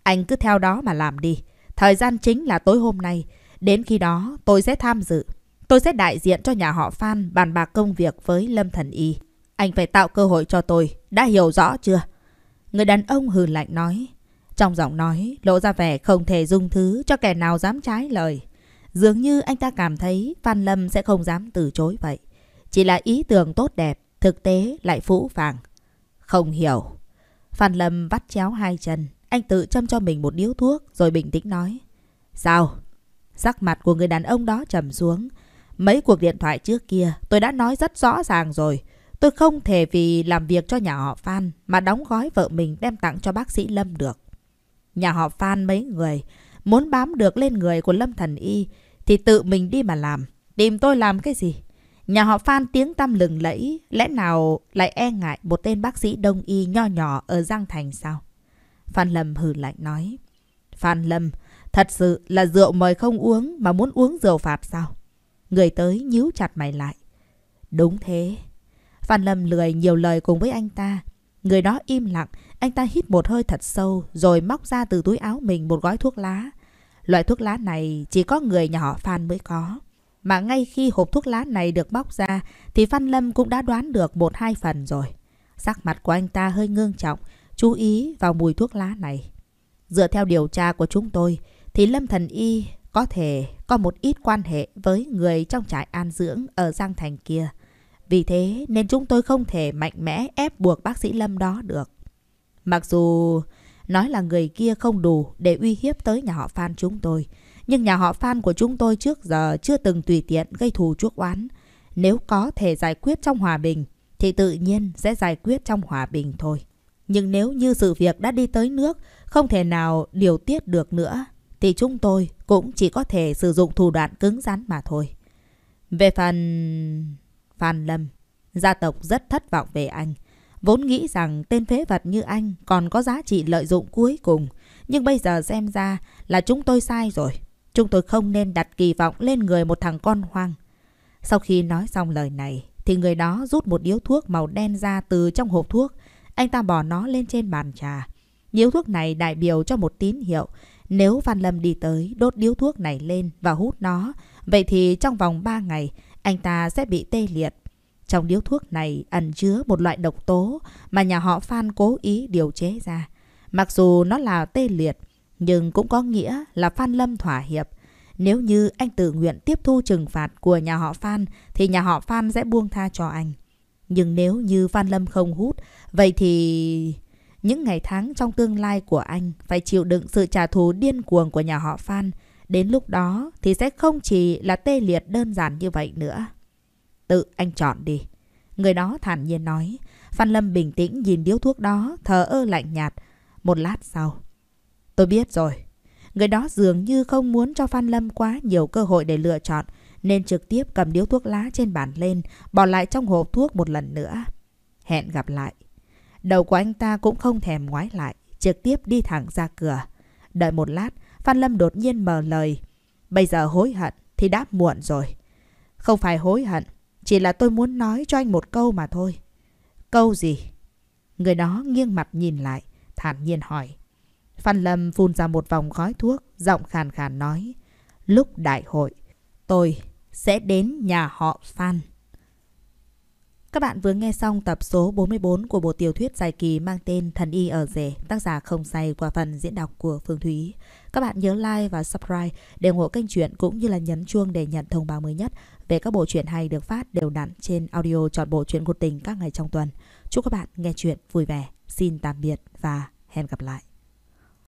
[SPEAKER 1] Anh cứ theo đó mà làm đi. Thời gian chính là tối hôm nay. Đến khi đó tôi sẽ tham dự. Tôi sẽ đại diện cho nhà họ Phan bàn bạc công việc với Lâm Thần Y. Anh phải tạo cơ hội cho tôi. Đã hiểu rõ chưa? Người đàn ông hừ lạnh nói. Trong giọng nói lộ ra vẻ không thể dung thứ cho kẻ nào dám trái lời. Dường như anh ta cảm thấy Phan Lâm sẽ không dám từ chối vậy. Chỉ là ý tưởng tốt đẹp, thực tế lại phũ phàng. Không hiểu. Phan Lâm vắt chéo hai chân, anh tự châm cho mình một điếu thuốc rồi bình tĩnh nói. Sao? Sắc mặt của người đàn ông đó trầm xuống. Mấy cuộc điện thoại trước kia tôi đã nói rất rõ ràng rồi. Tôi không thể vì làm việc cho nhà họ Phan mà đóng gói vợ mình đem tặng cho bác sĩ Lâm được nhà họ Phan mấy người, muốn bám được lên người của Lâm Thần Y thì tự mình đi mà làm, tìm tôi làm cái gì? Nhà họ Phan tiếng tăm lừng lẫy, lẽ nào lại e ngại một tên bác sĩ đông y nho nhỏ ở Giang Thành sao? Phan Lâm hừ lạnh nói. Phan Lâm, thật sự là rượu mời không uống mà muốn uống rượu phạt sao? Người tới nhíu chặt mày lại. Đúng thế. Phan Lâm lười nhiều lời cùng với anh ta. Người đó im lặng anh ta hít một hơi thật sâu rồi móc ra từ túi áo mình một gói thuốc lá. Loại thuốc lá này chỉ có người nhỏ Phan mới có. Mà ngay khi hộp thuốc lá này được bóc ra thì Phan Lâm cũng đã đoán được một hai phần rồi. Sắc mặt của anh ta hơi ngương trọng, chú ý vào mùi thuốc lá này. Dựa theo điều tra của chúng tôi thì Lâm Thần Y có thể có một ít quan hệ với người trong trại an dưỡng ở Giang Thành kia. Vì thế nên chúng tôi không thể mạnh mẽ ép buộc bác sĩ Lâm đó được. Mặc dù nói là người kia không đủ để uy hiếp tới nhà họ Phan chúng tôi, nhưng nhà họ Phan của chúng tôi trước giờ chưa từng tùy tiện gây thù chuốc oán. Nếu có thể giải quyết trong hòa bình, thì tự nhiên sẽ giải quyết trong hòa bình thôi. Nhưng nếu như sự việc đã đi tới nước, không thể nào điều tiết được nữa, thì chúng tôi cũng chỉ có thể sử dụng thủ đoạn cứng rắn mà thôi. Về phần... Phan Lâm, gia tộc rất thất vọng về anh. Vốn nghĩ rằng tên phế vật như anh còn có giá trị lợi dụng cuối cùng. Nhưng bây giờ xem ra là chúng tôi sai rồi. Chúng tôi không nên đặt kỳ vọng lên người một thằng con hoang. Sau khi nói xong lời này, thì người đó rút một điếu thuốc màu đen ra từ trong hộp thuốc. Anh ta bỏ nó lên trên bàn trà. Điếu thuốc này đại biểu cho một tín hiệu. Nếu Văn Lâm đi tới, đốt điếu thuốc này lên và hút nó, vậy thì trong vòng 3 ngày, anh ta sẽ bị tê liệt trong điếu thuốc này ẩn chứa một loại độc tố mà nhà họ Phan cố ý điều chế ra. Mặc dù nó là tê liệt, nhưng cũng có nghĩa là Phan Lâm thỏa hiệp. Nếu như anh tự nguyện tiếp thu trừng phạt của nhà họ Phan thì nhà họ Phan sẽ buông tha cho anh. Nhưng nếu như Phan Lâm không hút, vậy thì... Những ngày tháng trong tương lai của anh phải chịu đựng sự trả thù điên cuồng của nhà họ Phan. Đến lúc đó thì sẽ không chỉ là tê liệt đơn giản như vậy nữa. Tự anh chọn đi. Người đó thản nhiên nói. Phan Lâm bình tĩnh nhìn điếu thuốc đó, thở ơ lạnh nhạt. Một lát sau. Tôi biết rồi. Người đó dường như không muốn cho Phan Lâm quá nhiều cơ hội để lựa chọn, nên trực tiếp cầm điếu thuốc lá trên bàn lên, bỏ lại trong hộp thuốc một lần nữa. Hẹn gặp lại. Đầu của anh ta cũng không thèm ngoái lại, trực tiếp đi thẳng ra cửa. Đợi một lát, Phan Lâm đột nhiên mở lời. Bây giờ hối hận thì đã muộn rồi. Không phải hối hận, chỉ là tôi muốn nói cho anh một câu mà thôi. Câu gì? Người đó nghiêng mặt nhìn lại, thản nhiên hỏi. Phan Lâm phun ra một vòng khói thuốc, giọng khàn khàn nói. Lúc đại hội, tôi sẽ đến nhà họ Phan. Các bạn vừa nghe xong tập số 44 của bộ tiểu thuyết dài kỳ mang tên Thần Y ở rể, tác giả không say qua phần diễn đọc của Phương Thúy. Các bạn nhớ like và subscribe để ủng hộ kênh truyện cũng như là nhấn chuông để nhận thông báo mới nhất về các bộ truyện hay được phát đều đặn trên audio chọn bộ truyện ngôn tình các ngày trong tuần. Chúc các bạn nghe chuyện vui vẻ. Xin tạm biệt và hẹn gặp lại.